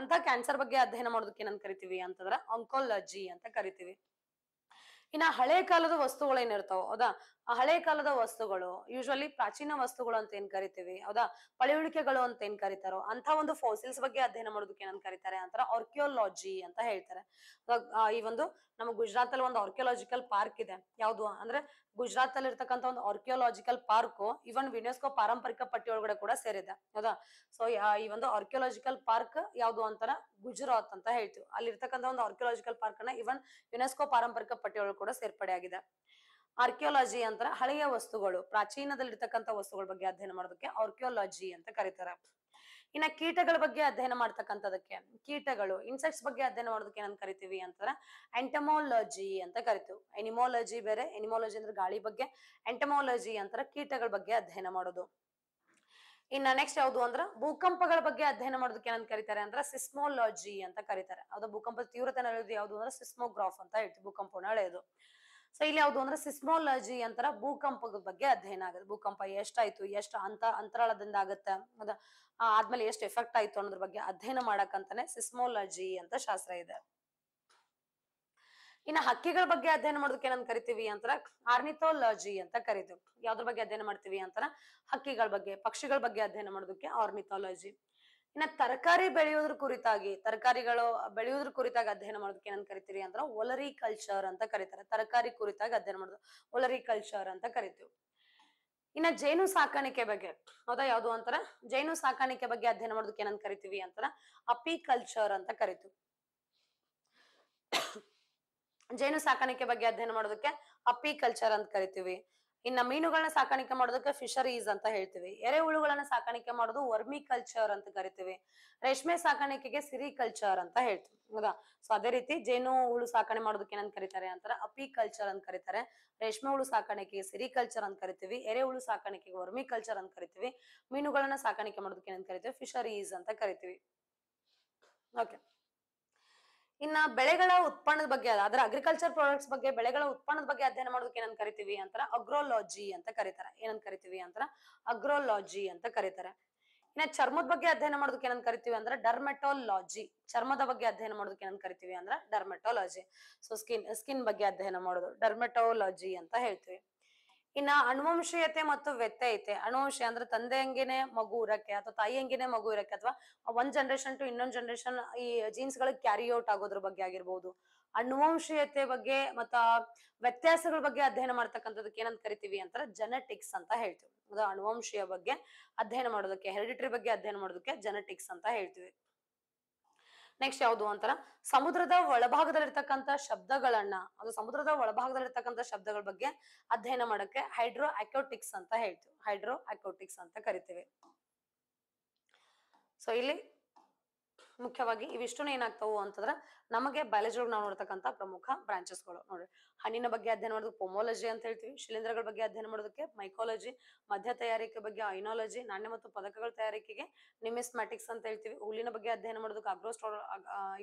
ಅಂತ ಕ್ಯಾನ್ಸರ್ ಬಗ್ಗೆ ಅಧ್ಯಯನ ಮಾಡೋದಕ್ಕೆ ಏನಂತ ಕರಿತೀವಿ ಅಂತಂದ್ರೆ ಆಂಕೋಲಜಿ ಅಂತ ಕರಿತೀವಿ ಇನ್ನ ಹಳೆ ಕಾಲದ ವಸ್ತುಗಳು ಹೌದಾ ಆ ಹಳೆ ಕಾಲದ ವಸ್ತುಗಳು ಯೂಶಲಿ ಪ್ರಾಚೀನ ವಸ್ತುಗಳು ಅಂತ ಏನ್ ಕರಿತೀವಿ ಹೌದಾ ಪಳೆಯುಳಿಕೆಗಳು ಅಂತ ಏನ್ ಕರೀತಾರೋ ಅಂತ ಒಂದು ಫೋಸಿಲ್ಸ್ ಬಗ್ಗೆ ಅಧ್ಯಯನ ಮಾಡೋದಕ್ಕೆ ಏನಂತ ಕರೀತಾರೆ ಅಂತರ ಆರ್ಕಿಯೋಲಾಜಿ ಅಂತ ಹೇಳ್ತಾರೆ ಈ ಒಂದು ನಮ್ಮ ಗುಜರಾತ್ ಅಲ್ಲಿ ಒಂದು ಆರ್ಕಿಯೋಲಾಜಿಕಲ್ ಪಾರ್ಕ್ ಇದೆ ಯಾವ್ದು ಅಂದ್ರೆ ಗುಜರಾತ್ ಅಲ್ಲಿ ಇರ್ತಕ್ಕಂಥ ಒಂದು ಆರ್ಕಿಯೋಲಾಜಿಕಲ್ ಪಾರ್ಕ್ ಇವನ್ ಯುನೆಸ್ಕೋ ಪಾರಂಪರಿಕ ಪಟ್ಟಿ ಒಳಗಡೆ ಕೂಡ ಸೇರಿದೆ ಹೌದಾ ಸೊ ಈ ಒಂದು ಆರ್ಕಿಯೋಲಾಜಿಕಲ್ ಪಾರ್ಕ್ ಯಾವ್ದು ಅಂತಾರ ಗುಜರಾತ್ ಅಂತ ಹೇಳ್ತೀವಿ ಅಲ್ಲಿ ಒಂದು ಆರ್ಕಿಯೋಲಾಜಿಕಲ್ ಪಾರ್ಕ್ ಅನ್ನ ಇವನ್ ಯುನೆಸ್ಕೋ ಪಾರಂಪರಿಕ ಪಟ್ಟಿ ಒಳಗ ಕೂಡ ಸೇರ್ಪಡೆ ಆಗಿದೆ ಆರ್ಕಿಯೋಲಜಿ ಅಂತ ಹಳೆಯ ವಸ್ತುಗಳು ಪ್ರಾಚೀನದಲ್ಲಿರ್ತಕ್ಕಂಥ ವಸ್ತುಗಳ ಬಗ್ಗೆ ಅಧ್ಯಯನ ಮಾಡೋದಕ್ಕೆ ಆರ್ಕಿಯೋಲಜಿ ಅಂತ ಕರೀತಾರೆ ಇನ್ನ ಕೀಟಗಳ ಬಗ್ಗೆ ಅಧ್ಯಯನ ಮಾಡ್ತಕ್ಕಂಥದಕ್ಕೆ ಕೀಟಗಳು ಇನ್ಸೆಕ್ಟ್ಸ್ ಬಗ್ಗೆ ಅಧ್ಯಯನ ಮಾಡೋದಕ್ಕೆ ಏನಂತ ಕರಿತೀವಿ ಅಂತಾರ ಎಂಟಮಾಲಜಿ ಅಂತ ಕರಿತೀವಿ ಎನಿಮಾಲಜಿ ಬೇರೆ ಎನಿಮಾಲಜಿ ಅಂದ್ರೆ ಗಾಳಿ ಬಗ್ಗೆ ಎಂಟಮಾಲಜಿ ಅಂತರ ಕೀಟಗಳ ಬಗ್ಗೆ ಅಧ್ಯಯನ ಮಾಡೋದು ಇನ್ನ ನೆಕ್ಸ್ಟ್ ಯಾವುದು ಅಂದ್ರ ಭೂಕಂಪಗಳ ಬಗ್ಗೆ ಅಧ್ಯಯನ ಮಾಡೋದಕ್ಕೆ ಏನಂತ ಕರೀತಾರೆ ಅಂದ್ರೆ ಸಿಸ್ಮೋಲಜಿ ಅಂತ ಕರೀತಾರೆ ಅದು ಭೂಕಂಪದ ತೀವ್ರತೆ ಅಳೆಯೋದು ಯಾವ್ದು ಅಂದ್ರೆ ಸಿಸ್ಮೋಗ್ರಾಫ್ ಅಂತ ಹೇಳ್ತೀವಿ ಭೂಕಂಪನ ಅಳೆಯೋದು ಸೊ ಇಲ್ಲಿ ಯಾವುದು ಅಂದ್ರೆ ಸಿಸ್ಮೋಲಜಿ ಅಂತರ ಭೂಕಂಪದ ಬಗ್ಗೆ ಅಧ್ಯಯನ ಆಗುತ್ತೆ ಭೂಕಂಪ ಎಷ್ಟಾಯ್ತು ಎಷ್ಟು ಅಂತ ಅಂತರಾಳದಿಂದ ಆಗುತ್ತೆ ಅದ ಆದ್ಮೇಲೆ ಎಷ್ಟು ಎಫೆಕ್ಟ್ ಆಯ್ತು ಅನ್ನೋದ್ರ ಬಗ್ಗೆ ಅಧ್ಯಯನ ಮಾಡಕ್ಕಂತಾನೆ ಸಿಸ್ಮೋಲಜಿ ಅಂತ ಶಾಸ್ತ್ರ ಇದೆ ಇನ್ನ ಹಕ್ಕಿಗಳ ಬಗ್ಗೆ ಅಧ್ಯಯನ ಮಾಡೋದಕ್ಕೆ ಏನಂತ ಕರಿತೀವಿ ಅಂತ ಆರ್ನಿಥೋಲಜಿ ಅಂತ ಕರಿತೀವಿ ಯಾವ್ದ್ರ ಬಗ್ಗೆ ಅಧ್ಯಯನ ಮಾಡ್ತೀವಿ ಅಂತಾರ ಹಕ್ಕಿಗಳ ಬಗ್ಗೆ ಪಕ್ಷಿಗಳ ಬಗ್ಗೆ ಅಧ್ಯಯನ ಮಾಡೋದಕ್ಕೆ ಆರ್ನಿಥಾಲಜಿ ಇನ್ನ ತರಕಾರಿ ಬೆಳೆಯೋದ್ರ ಕುರಿತಾಗಿ ತರಕಾರಿಗಳು ಬೆಳೆಯೋದ್ರ ಕುರಿತಾಗಿ ಅಧ್ಯಯನ ಮಾಡೋದಕ್ಕೆ ಏನಂತ ಕರಿತೀವಿ ಅಂತ ಒಲರಿ ಕಲ್ಚರ್ ಅಂತ ಕರೀತಾರೆ ತರಕಾರಿ ಕುರಿತಾಗಿ ಅಧ್ಯಯನ ಮಾಡೋದು ಒಲರಿ ಕಲ್ಚರ್ ಅಂತ ಕರಿತೀವಿ ಇನ್ನ ಜೇನು ಸಾಕಾಣಿಕೆ ಬಗ್ಗೆ ಹೌದಾ ಯಾವ್ದು ಅಂತಾರ ಜೇನು ಸಾಕಾಣಿಕೆ ಬಗ್ಗೆ ಅಧ್ಯಯನ ಮಾಡೋದಕ್ಕೆ ಏನಂತ ಕರಿತೀವಿ ಅಂತಾರ ಅಪಿ ಕಲ್ಚರ್ ಅಂತ ಕರಿತೀವಿ ಜೇನು ಸಾಕಾಣಿಕೆ ಬಗ್ಗೆ ಅಧ್ಯಯನ ಮಾಡೋದಕ್ಕೆ ಕಲ್ಚರ್ ಅಂತ ಕರಿತೀವಿ ಇನ್ನ ಮೀನುಗಳನ್ನ ಸಾಕಾಣಿಕೆ ಮಾಡೋದಕ್ಕೆ ಫಿಶರೀಸ್ ಅಂತ ಹೇಳ್ತೀವಿ ಎರೆಹುಳುಗಳನ್ನ ಸಾಕಾಣಿಕೆ ಮಾಡೋದು ವರ್ಮಿ ಕಲ್ಚರ್ ಅಂತ ಕರಿತೀವಿ ರೇಷ್ಮೆ ಸಾಕಾಣಿಕೆಗೆ ಸಿರಿ ಕಲ್ಚರ್ ಅಂತ ಹೇಳ್ತೀವಿ ಹೌದಾ ಸೊ ಅದೇ ರೀತಿ ಜೇನು ಹುಳು ಸಾಕಣೆ ಮಾಡೋದಕ್ಕೆ ಏನಂತ ಕರೀತಾರೆ ಅಂತಾರೆ ಅಪಿ ಕಲ್ಚರ್ ಅಂತ ಕರೀತಾರೆ ರೇಷ್ಮೆ ಹುಳು ಸಾಕಾಣಿಕೆಗೆ ಸಿರಿ ಕಲ್ಚರ್ ಅಂತ ಕರಿತೀವಿ ಎರೆಹುಳು ಸಾಕಾಣಿಕೆಗೆ ವರ್ಮಿ ಕಲ್ಚರ್ ಅಂತ ಕರಿತೀವಿ ಮೀನುಗಳನ್ನ ಸಾಕಾಣಿಕೆ ಮಾಡೋದಕ್ಕೆ ಏನಂತ ಕರಿತೀವಿ ಫಿಶರೀಸ್ ಅಂತ ಕರಿತೀವಿ ಓಕೆ ಇನ್ನ ಬೆಳೆಗಳ ಉತ್ಪನ್ನದ ಬಗ್ಗೆ ಅದರ ಅಗ್ರಿಕಲ್ಚರ್ ಪ್ರಾಡಕ್ಟ್ಸ್ ಬಗ್ಗೆ ಬೆಳೆಗಳ ಉತ್ಪನ್ನದ ಬಗ್ಗೆ ಅಧ್ಯಯನ ಮಾಡೋದಕ್ಕೆ ಏನಂತ ಕರಿತೀವಿ ಅಂತ ಅಗ್ರೋಲಾಜಿ ಅಂತ ಕರೀತಾರೆ ಏನಂತ ಕರಿತೀವಿ ಅಂತ ಅಗ್ರೋಲಾಜಿ ಅಂತ ಕರೀತಾರೆ ಇನ್ನ ಚರ್ಮದ ಬಗ್ಗೆ ಅಧ್ಯಯನ ಮಾಡೋದಕ್ಕೆ ಏನಂತ ಕರಿತೀವಿ ಅಂದ್ರೆ ಡರ್ಮೆಟೋಲಾಜಿ ಚರ್ಮದ ಬಗ್ಗೆ ಅಧ್ಯಯನ ಮಾಡೋದಕ್ಕೆ ಏನಂತ ಕರಿತೀವಿ ಅಂದ್ರೆ ಡರ್ಮೆಟೋಲಾಜಿ ಸೊ ಸ್ಕಿನ್ ಸ್ಕಿನ್ ಬಗ್ಗೆ ಅಧ್ಯಯನ ಮಾಡೋದು ಡರ್ಮೆಟೋಲಾಜಿ ಅಂತ ಹೇಳ್ತೀವಿ ಇನ್ನ ಅಣುವಂಶೀಯತೆ ಮತ್ತು ವ್ಯತ್ಯಯತೆ ಅನುವಂಶೀಯ ಅಂದ್ರೆ ಹಂಗೇನೆ ಮಗು ಇರಕ್ಕೆ ಅಥವಾ ತಾಯಿ ಹಂಗೇನೆ ಮಗು ಇರಕ್ಕೆ ಅಥವಾ ಒಂದ್ ಜನರೇಷನ್ ಟು ಇನ್ನೊಂದ್ ಜನರೇಷನ್ ಈ ಜೀನ್ಸ್ ಕ್ಯಾರಿ ಔಟ್ ಆಗೋದ್ರ ಬಗ್ಗೆ ಆಗಿರ್ಬಹುದು ಅಣುವಂಶೀಯತೆ ಬಗ್ಗೆ ಮತ್ತ ವ್ಯತ್ಯಾಸಗಳ ಬಗ್ಗೆ ಅಧ್ಯಯನ ಮಾಡ್ತಕ್ಕಂಥದಕ್ಕೆ ಏನಂತ ಕರಿತೀವಿ ಅಂತಾರೆ ಜೆನೆಟಿಕ್ಸ್ ಅಂತ ಹೇಳ್ತೀವಿ ಅಣುವಂಶೀಯ ಬಗ್ಗೆ ಅಧ್ಯಯನ ಮಾಡೋದಕ್ಕೆ ಹೆರಿಡಿಟರಿ ಬಗ್ಗೆ ಅಧ್ಯಯನ ಮಾಡೋದಕ್ಕೆ ಜೆನೆಟಿಕ್ಸ್ ಅಂತ ಹೇಳ್ತೀವಿ ನೆಕ್ಸ್ಟ್ ಯಾವುದು ಅಂತಾರ ಸಮುದ್ರದ ಒಳಭಾಗದಲ್ಲಿರ್ತಕ್ಕಂಥ ಶಬ್ದಗಳನ್ನ ಅದು ಸಮುದ್ರದ ಒಳಭಾಗದಲ್ಲಿರ್ತಕ್ಕಂಥ ಶಬ್ದಗಳ ಬಗ್ಗೆ ಅಧ್ಯಯನ ಮಾಡಕ್ಕೆ ಹೈಡ್ರೋ ಅಕೋಟಿಕ್ಸ್ ಅಂತ ಹೇಳ್ತೀವಿ ಹೈಡ್ರೋ ಅಕೋಟಿಕ್ಸ್ ಅಂತ ಕರಿತೀವಿ ಸೊ ಇಲ್ಲಿ ಮುಖ್ಯವಾಗಿ ಇವಿಷ್ಟು ಏನಾಗ್ತಾವು ಅಂತಂದ್ರೆ ನಮಗೆ ಬಯಾಲಜಿ ಒಳಗೆ ನಾವು ನೋಡ್ತಕ್ಕಂಥ ಪ್ರಮುಖ ಬ್ರಾಂಚಸ್ಗಳು ನೋಡ್ರಿ ಹಣ್ಣಿನ ಬಗ್ಗೆ ಅಧ್ಯಯನ ಮಾಡೋದಕ್ಕೆ ಪೊಮಾಲಜಿ ಅಂತ ಹೇಳ್ತೀವಿ ಶಿಲೀಂಧ್ರಗಳ ಬಗ್ಗೆ ಅಧ್ಯಯನ ಮಾಡೋದಕ್ಕೆ ಮೈಕಾಲಜಿ ಮಧ್ಯ ತಯಾರಿಕೆ ಬಗ್ಗೆ ಐನಾಲಜಿ ನಾಣ್ಯ ಮತ್ತು ಪದಕಗಳ ತಯಾರಿಕೆಗೆ ನಿಮಿಸ್ಮ್ಯಾಟಿಕ್ಸ್ ಅಂತ ಹೇಳ್ತೀವಿ ಹುಲ್ಲಿನ ಬಗ್ಗೆ ಅಧ್ಯಯನ ಮಾಡೋದಕ್ಕೆ ಅಗ್ರೋಸ್ಟ್ರೋ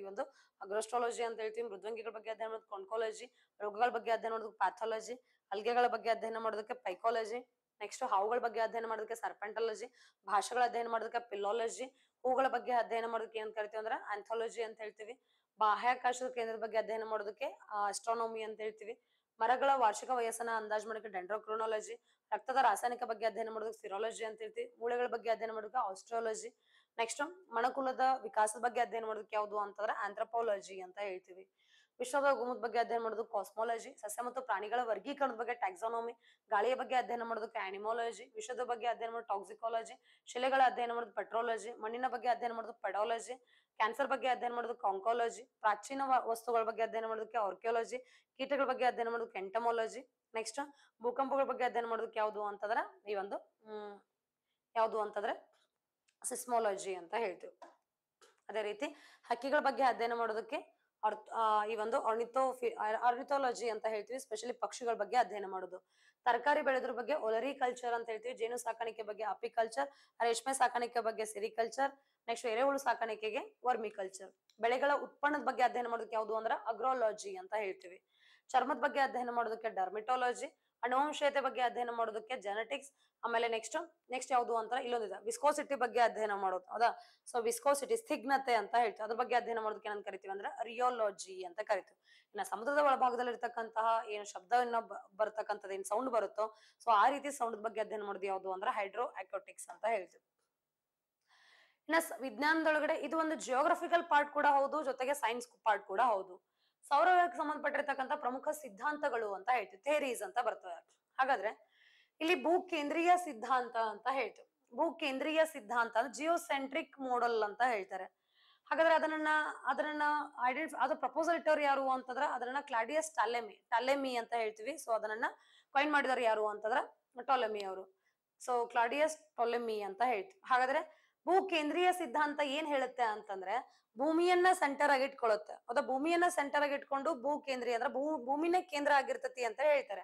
ಈ ಒಂದು ಅಗ್ರೋಸ್ಟ್ರಾಲಜಿ ಅಂತ ಹೇಳ್ತೀವಿ ಮೃದ್ವಂಗಿಗಳ ಬಗ್ಗೆ ಅಧ್ಯಯನ ಮಾಡೋದಕ್ಕೆ ಕೊಂಡ್ಕೋಲಜಿ ರೋಗಗಳ ಬಗ್ಗೆ ಅಧ್ಯಯನ ಮಾಡೋದಕ್ಕೆ ಪ್ಯಾಥಾಲಜಿ ಅಲ್ಗೆಗಳ ಬಗ್ಗೆ ಅಧ್ಯಯನ ಮಾಡೋದಕ್ಕೆ ಪೈಕಾಲಜಿ ನೆಕ್ಸ್ಟ್ ಹಾವುಗಳ ಬಗ್ಗೆ ಅಧ್ಯಯನ ಮಾಡೋದಕ್ಕೆ ಸರ್ಪೆಂಟಾಲಜಿ ಭಾಷೆಗಳ ಅಧ್ಯಯನ ಮಾಡೋದಕ್ಕೆ ಪಿಲ್ಲಾಲಜಿ ಹೂಗಳ ಬಗ್ಗೆ ಅಧ್ಯಯನ ಮಾಡೋದಕ್ಕೆ ಏನ್ ಕರಿತೀವಿ ಅಂದ್ರೆ ಆಂಥಾಲಜಿ ಅಂತ ಹೇಳ್ತೀವಿ ಬಾಹ್ಯಾಕಾಶದ ಕೇಂದ್ರದ ಬಗ್ಗೆ ಅಧ್ಯಯನ ಮಾಡೋದಕ್ಕೆ ಅಸ್ಟ್ರಾನಮಿ ಅಂತ ಹೇಳ್ತೀವಿ ಮರಗಳ ವಾರ್ಷಿಕ ವಯಸ್ಸನ್ನ ಅಂದಾಜು ಮಾಡೋಕೆ ಡೆಂಡ್ರೋಕ್ರೋನಾಲಜಿ ರಕ್ತದ ರಾಸಾಯನಿಕ ಬಗ್ಗೆ ಅಧ್ಯಯನ ಮಾಡೋದಕ್ಕೆ ಸಿರಾಲಜಿ ಅಂತ ಹೇಳ್ತೀವಿ ಮೂಳೆಗಳ ಬಗ್ಗೆ ಅಧ್ಯಯನ ಮಾಡೋದಕ್ಕೆ ಆಸ್ಟ್ರಾಲಜಿ ನೆಕ್ಸ್ಟ್ ಮಣಕುಲದ ವಿಕಾಸದ ಬಗ್ಗೆ ಅಧ್ಯಯನ ಮಾಡೋದಕ್ಕೆ ಯಾವುದು ಅಂತಂದ್ರೆ ಆಂಥ್ರಪಾಲಜಿ ಅಂತ ಹೇಳ್ತೀವಿ ವಿಶ್ವದ ಗುಮದ ಬಗ್ಗೆ ಅಧ್ಯಯನ ಮಾಡೋದು ಕಾಸ್ಮಾಲಜಿ ಸಸ್ಯ ಮತ್ತು ಪ್ರಾಣಿಗಳ ವರ್ಗೀಕರಣದ ಬಗ್ಗೆ ಟ್ಯಾಕ್ಸಾನಮಿ ಗಾಳಿಯ ಬಗ್ಗೆ ಅಧ್ಯಯನ ಮಾಡೋದಕ್ಕೆ ಆನಿಮಾಲಜಿ ವಿಶ್ವದ ಬಗ್ಗೆ ಅಧ್ಯಯನ ಮಾಡೋದು ಟಾಕ್ಸಿಕಾಲಜಿ ಶಿಲೆಗಳ ಅಧ್ಯಯನ ಮಾಡೋದು ಪೆಟ್ರೋಲಜಿ ಮಣ್ಣಿನ ಬಗ್ಗೆ ಅಧ್ಯಯನ ಮಾಡೋದು ಪೆಡಾಲಜಿ ಕ್ಯಾನ್ಸರ್ ಬಗ್ಗೆ ಅಧ್ಯಯನ ಮಾಡೋದು ಕಾಂಕಾಲಜಿ ಪ್ರಾಚೀನ ವಸ್ತುಗಳ ಬಗ್ಗೆ ಅಧ್ಯಯನ ಮಾಡೋದಕ್ಕೆ ಆರ್ಕಿಯಾಲಜಿ ಕೀಟಗಳ ಬಗ್ಗೆ ಅಧ್ಯಯನ ಮಾಡೋದಕ್ಕೆ ಕೆಂಟಮಾಲಜಿ ನೆಕ್ಸ್ಟ್ ಭೂಕಂಪಗಳ ಬಗ್ಗೆ ಅಧ್ಯಯನ ಮಾಡೋದಕ್ಕೆ ಯಾವುದು ಅಂತಂದ್ರೆ ಈ ಒಂದು ಹ್ಮ್ ಯಾವುದು ಅಂತಂದ್ರೆ ಸಿಸ್ಮಾಲಜಿ ಅಂತ ಹೇಳ್ತೀವಿ ಅದೇ ರೀತಿ ಹಕ್ಕಿಗಳ ಬಗ್ಗೆ ಅಧ್ಯಯನ ಮಾಡೋದಕ್ಕೆ ಈ ಒಂದು ಅರ್ನಿಥೋ ಅರ್ನಿಥೋಲಜಿ ಅಂತ ಹೇಳ್ತೀವಿ ಸ್ಪೆಷಲಿ ಪಕ್ಷಿಗಳ ಬಗ್ಗೆ ಅಧ್ಯಯನ ಮಾಡೋದು ತರಕಾರಿ ಬೆಳೆದ್ರ ಬಗ್ಗೆ ಒಲರಿ ಕಲ್ಚರ್ ಅಂತ ಹೇಳ್ತೀವಿ ಜೇನು ಸಾಕಾಣಿಕೆ ಬಗ್ಗೆ ಅಪಿಕಲ್ಚರ್ ರೇಷ್ಮೆ ಸಾಕಾಣಿಕೆ ಬಗ್ಗೆ ಸೆರಿಕಲ್ಚರ್ ನೆಕ್ಸ್ಟ್ ಎರೆಹುಳು ಸಾಕಾಣಿಕೆಗೆ ವರ್ಮಿ ಕಲ್ಚರ್ ಬೆಳೆಗಳ ಉತ್ಪನ್ನದ ಬಗ್ಗೆ ಅಧ್ಯಯನ ಮಾಡೋದಕ್ಕೆ ಯಾವುದು ಅಂದ್ರೆ ಅಗ್ರೋಲಜಿ ಅಂತ ಹೇಳ್ತೀವಿ ಚರ್ಮದ ಬಗ್ಗೆ ಅಧ್ಯಯನ ಮಾಡೋದಕ್ಕೆ ಡರ್ಮಿಟೋಲಜಿ ಅನುವಂಶೀಯತೆ ಬಗ್ಗೆ ಅಧ್ಯಯನ ಮಾಡೋದಕ್ಕೆ ಜೆನೆಟಿಕ್ಸ್ ಆಮೇಲೆ ನೆಕ್ಸ್ಟ್ ನೆಕ್ಸ್ಟ್ ಯಾವ್ದು ಅಂತ ಇಲ್ಲೊಂದಿದೆ ವಿಸ್ಕೋಸಿಟಿ ಬಗ್ಗೆ ಅಧ್ಯಯನ ಮಾಡೋದು ಹೌದಾ ಸೊ ವಿಸ್ಕೋಸಿಟಿ ಸ್ಥಿಗ್ನತೆ ಅಂತ ಹೇಳ್ತೀವಿ ಅದ್ರ ಬಗ್ಗೆ ಅಧ್ಯಯನ ಮಾಡೋದಕ್ಕೆ ಏನಂತ ಕರಿತೀವಿ ಅಂದ್ರೆ ರಿಯೋಲಜಿ ಅಂತ ಕರಿತೀವಿ ಇನ್ನ ಸಮುದ್ರದ ಒಳಭಾಗದಲ್ಲಿ ಇರ್ತಕ್ಕಂತಹ ಏನು ಶಬ್ದವನ್ನ ಬರ್ತಕ್ಕಂಥದ್ದು ಏನ್ ಸೌಂಡ್ ಬರುತ್ತೋ ಸೊ ಆ ರೀತಿ ಸೌಂಡ್ ಬಗ್ಗೆ ಅಧ್ಯಯನ ಮಾಡೋದು ಯಾವ್ದು ಅಂದ್ರೆ ಹೈಡ್ರೋ ಅಂತ ಹೇಳ್ತೀವಿ ಇನ್ನ ವಿಜ್ಞಾನದೊಳಗಡೆ ಇದು ಒಂದು ಜಿಯೋಗ್ರಫಿಕಲ್ ಪಾರ್ಟ್ ಕೂಡ ಹೌದು ಜೊತೆಗೆ ಸೈನ್ಸ್ ಪಾರ್ಟ್ ಕೂಡ ಹೌದು ಸೌರವ್ಯಕ್ಕೆ ಸಂಬಂಧಪಟ್ಟಿರ್ತಕ್ಕಂಥ ಪ್ರಮುಖ ಸಿದ್ಧಾಂತಗಳು ಅಂತ ಹೇಳ್ತೀವಿ ಥೇರೀಸ್ ಅಂತ ಬರ್ತವೆ ಹಾಗಾದ್ರೆ ಇಲ್ಲಿ ಭೂ ಕೇಂದ್ರೀಯ ಸಿದ್ಧಾಂತ ಅಂತ ಹೇಳ್ತೀವಿ ಭೂ ಕೇಂದ್ರೀಯ ಸಿದ್ಧಾಂತ ಜಿಯೋ ಸೆಂಟ್ರಿಕ್ ಮಾಡಲ್ ಅಂತ ಹೇಳ್ತಾರೆ ಹಾಗಾದ್ರೆ ಅದನ್ನ ಅದನ್ನ ಐಡೆಂಟಿಫೈ ಅದು ಪ್ರಪೋಸಲ್ ಇಟ್ಟವ್ರು ಯಾರು ಅಂತಂದ್ರೆ ಅದನ್ನ ಕ್ಲಾಡಿಯಸ್ ಟಾಲೆಮಿ ಟಾಲೆಮಿ ಅಂತ ಹೇಳ್ತೀವಿ ಸೊ ಅದನ್ನ ಕಾಯಿನ್ ಮಾಡಿದವರು ಯಾರು ಅಂತಂದ್ರ ಟೊಲೆಮಿ ಅವರು ಸೊ ಕ್ಲಾಡಿಯಸ್ ಟೊಲೆಮಿ ಅಂತ ಹೇಳ್ತೀವಿ ಹಾಗಾದ್ರೆ ಭೂ ಕೇಂದ್ರೀಯ ಸಿದ್ಧಾಂತ ಏನ್ ಹೇಳುತ್ತೆ ಅಂತಂದ್ರೆ ಭೂಮಿಯನ್ನ ಸೆಂಟರ್ ಆಗಿ ಇಟ್ಕೊಳ್ಳುತ್ತೆ ಅದ ಭೂಮಿಯನ್ನ ಸೆಂಟರ್ ಆಗಿ ಇಟ್ಕೊಂಡು ಭೂ ಕೇಂದ್ರೀಯ ಅಂದ್ರೆ ಭೂ ಭೂಮಿನೇ ಕೇಂದ್ರ ಆಗಿರ್ತತಿ ಅಂತ ಹೇಳ್ತಾರೆ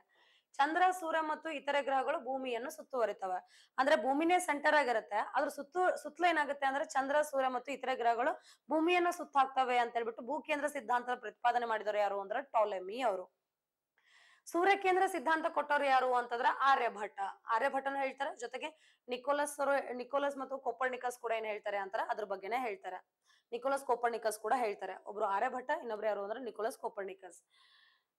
ಚಂದ್ರ ಸೂರ್ಯ ಮತ್ತು ಇತರೆ ಗ್ರಹಗಳು ಭೂಮಿಯನ್ನು ಸುತ್ತುವರಿತವೆ ಅಂದ್ರೆ ಭೂಮಿನೇ ಸೆಂಟರ್ ಆಗಿರುತ್ತೆ ಅದ್ರ ಸುತ್ತು ಸುತ್ತಲೂ ಏನಾಗುತ್ತೆ ಅಂದ್ರೆ ಚಂದ್ರ ಸೂರ್ಯ ಮತ್ತು ಇತರೆ ಗ್ರಹಗಳು ಭೂಮಿಯನ್ನ ಸುತ್ತಾಕ್ತವೆ ಅಂತ ಹೇಳ್ಬಿಟ್ಟು ಭೂ ಕೇಂದ್ರ ಸಿದ್ಧಾಂತದ ಪ್ರತಿಪಾದನೆ ಮಾಡಿದವರು ಯಾರು ಅಂದ್ರೆ ಟಾಲೆಮಿ ಅವರು ಕೇಂದ್ರ ಸಿದ್ಧಾಂತ ಕೊಟ್ಟವ್ರು ಯಾರು ಅಂತಂದ್ರ ಆರ್ಯಭಟ್ಟ ಆರ್ಯಭಟ್ಟನು ಹೇಳ್ತಾರೆ ಜೊತೆಗೆ ನಿಕೋಲಸ್ ಅವರು ನಿಕೋಲಸ್ ಮತ್ತು ಕೋಪರ್ನಿಕಸ್ ಕೂಡ ಏನ್ ಹೇಳ್ತಾರೆ ಅಂತಾರೆ ಅದ್ರ ಬಗ್ಗೆನೇ ಹೇಳ್ತಾರೆ ನಿಕೋಲಸ್ ಕೋಪರ್ನಿಕಸ್ ಕೂಡ ಹೇಳ್ತಾರೆ ಒಬ್ರು ಆರ್ಯಭಟ್ಟ ಇನ್ನೊಬ್ರು ಯಾರು ಅಂದ್ರೆ ನಿಕೋಲಸ್ ಕೋಪರ್ನಿಕಸ್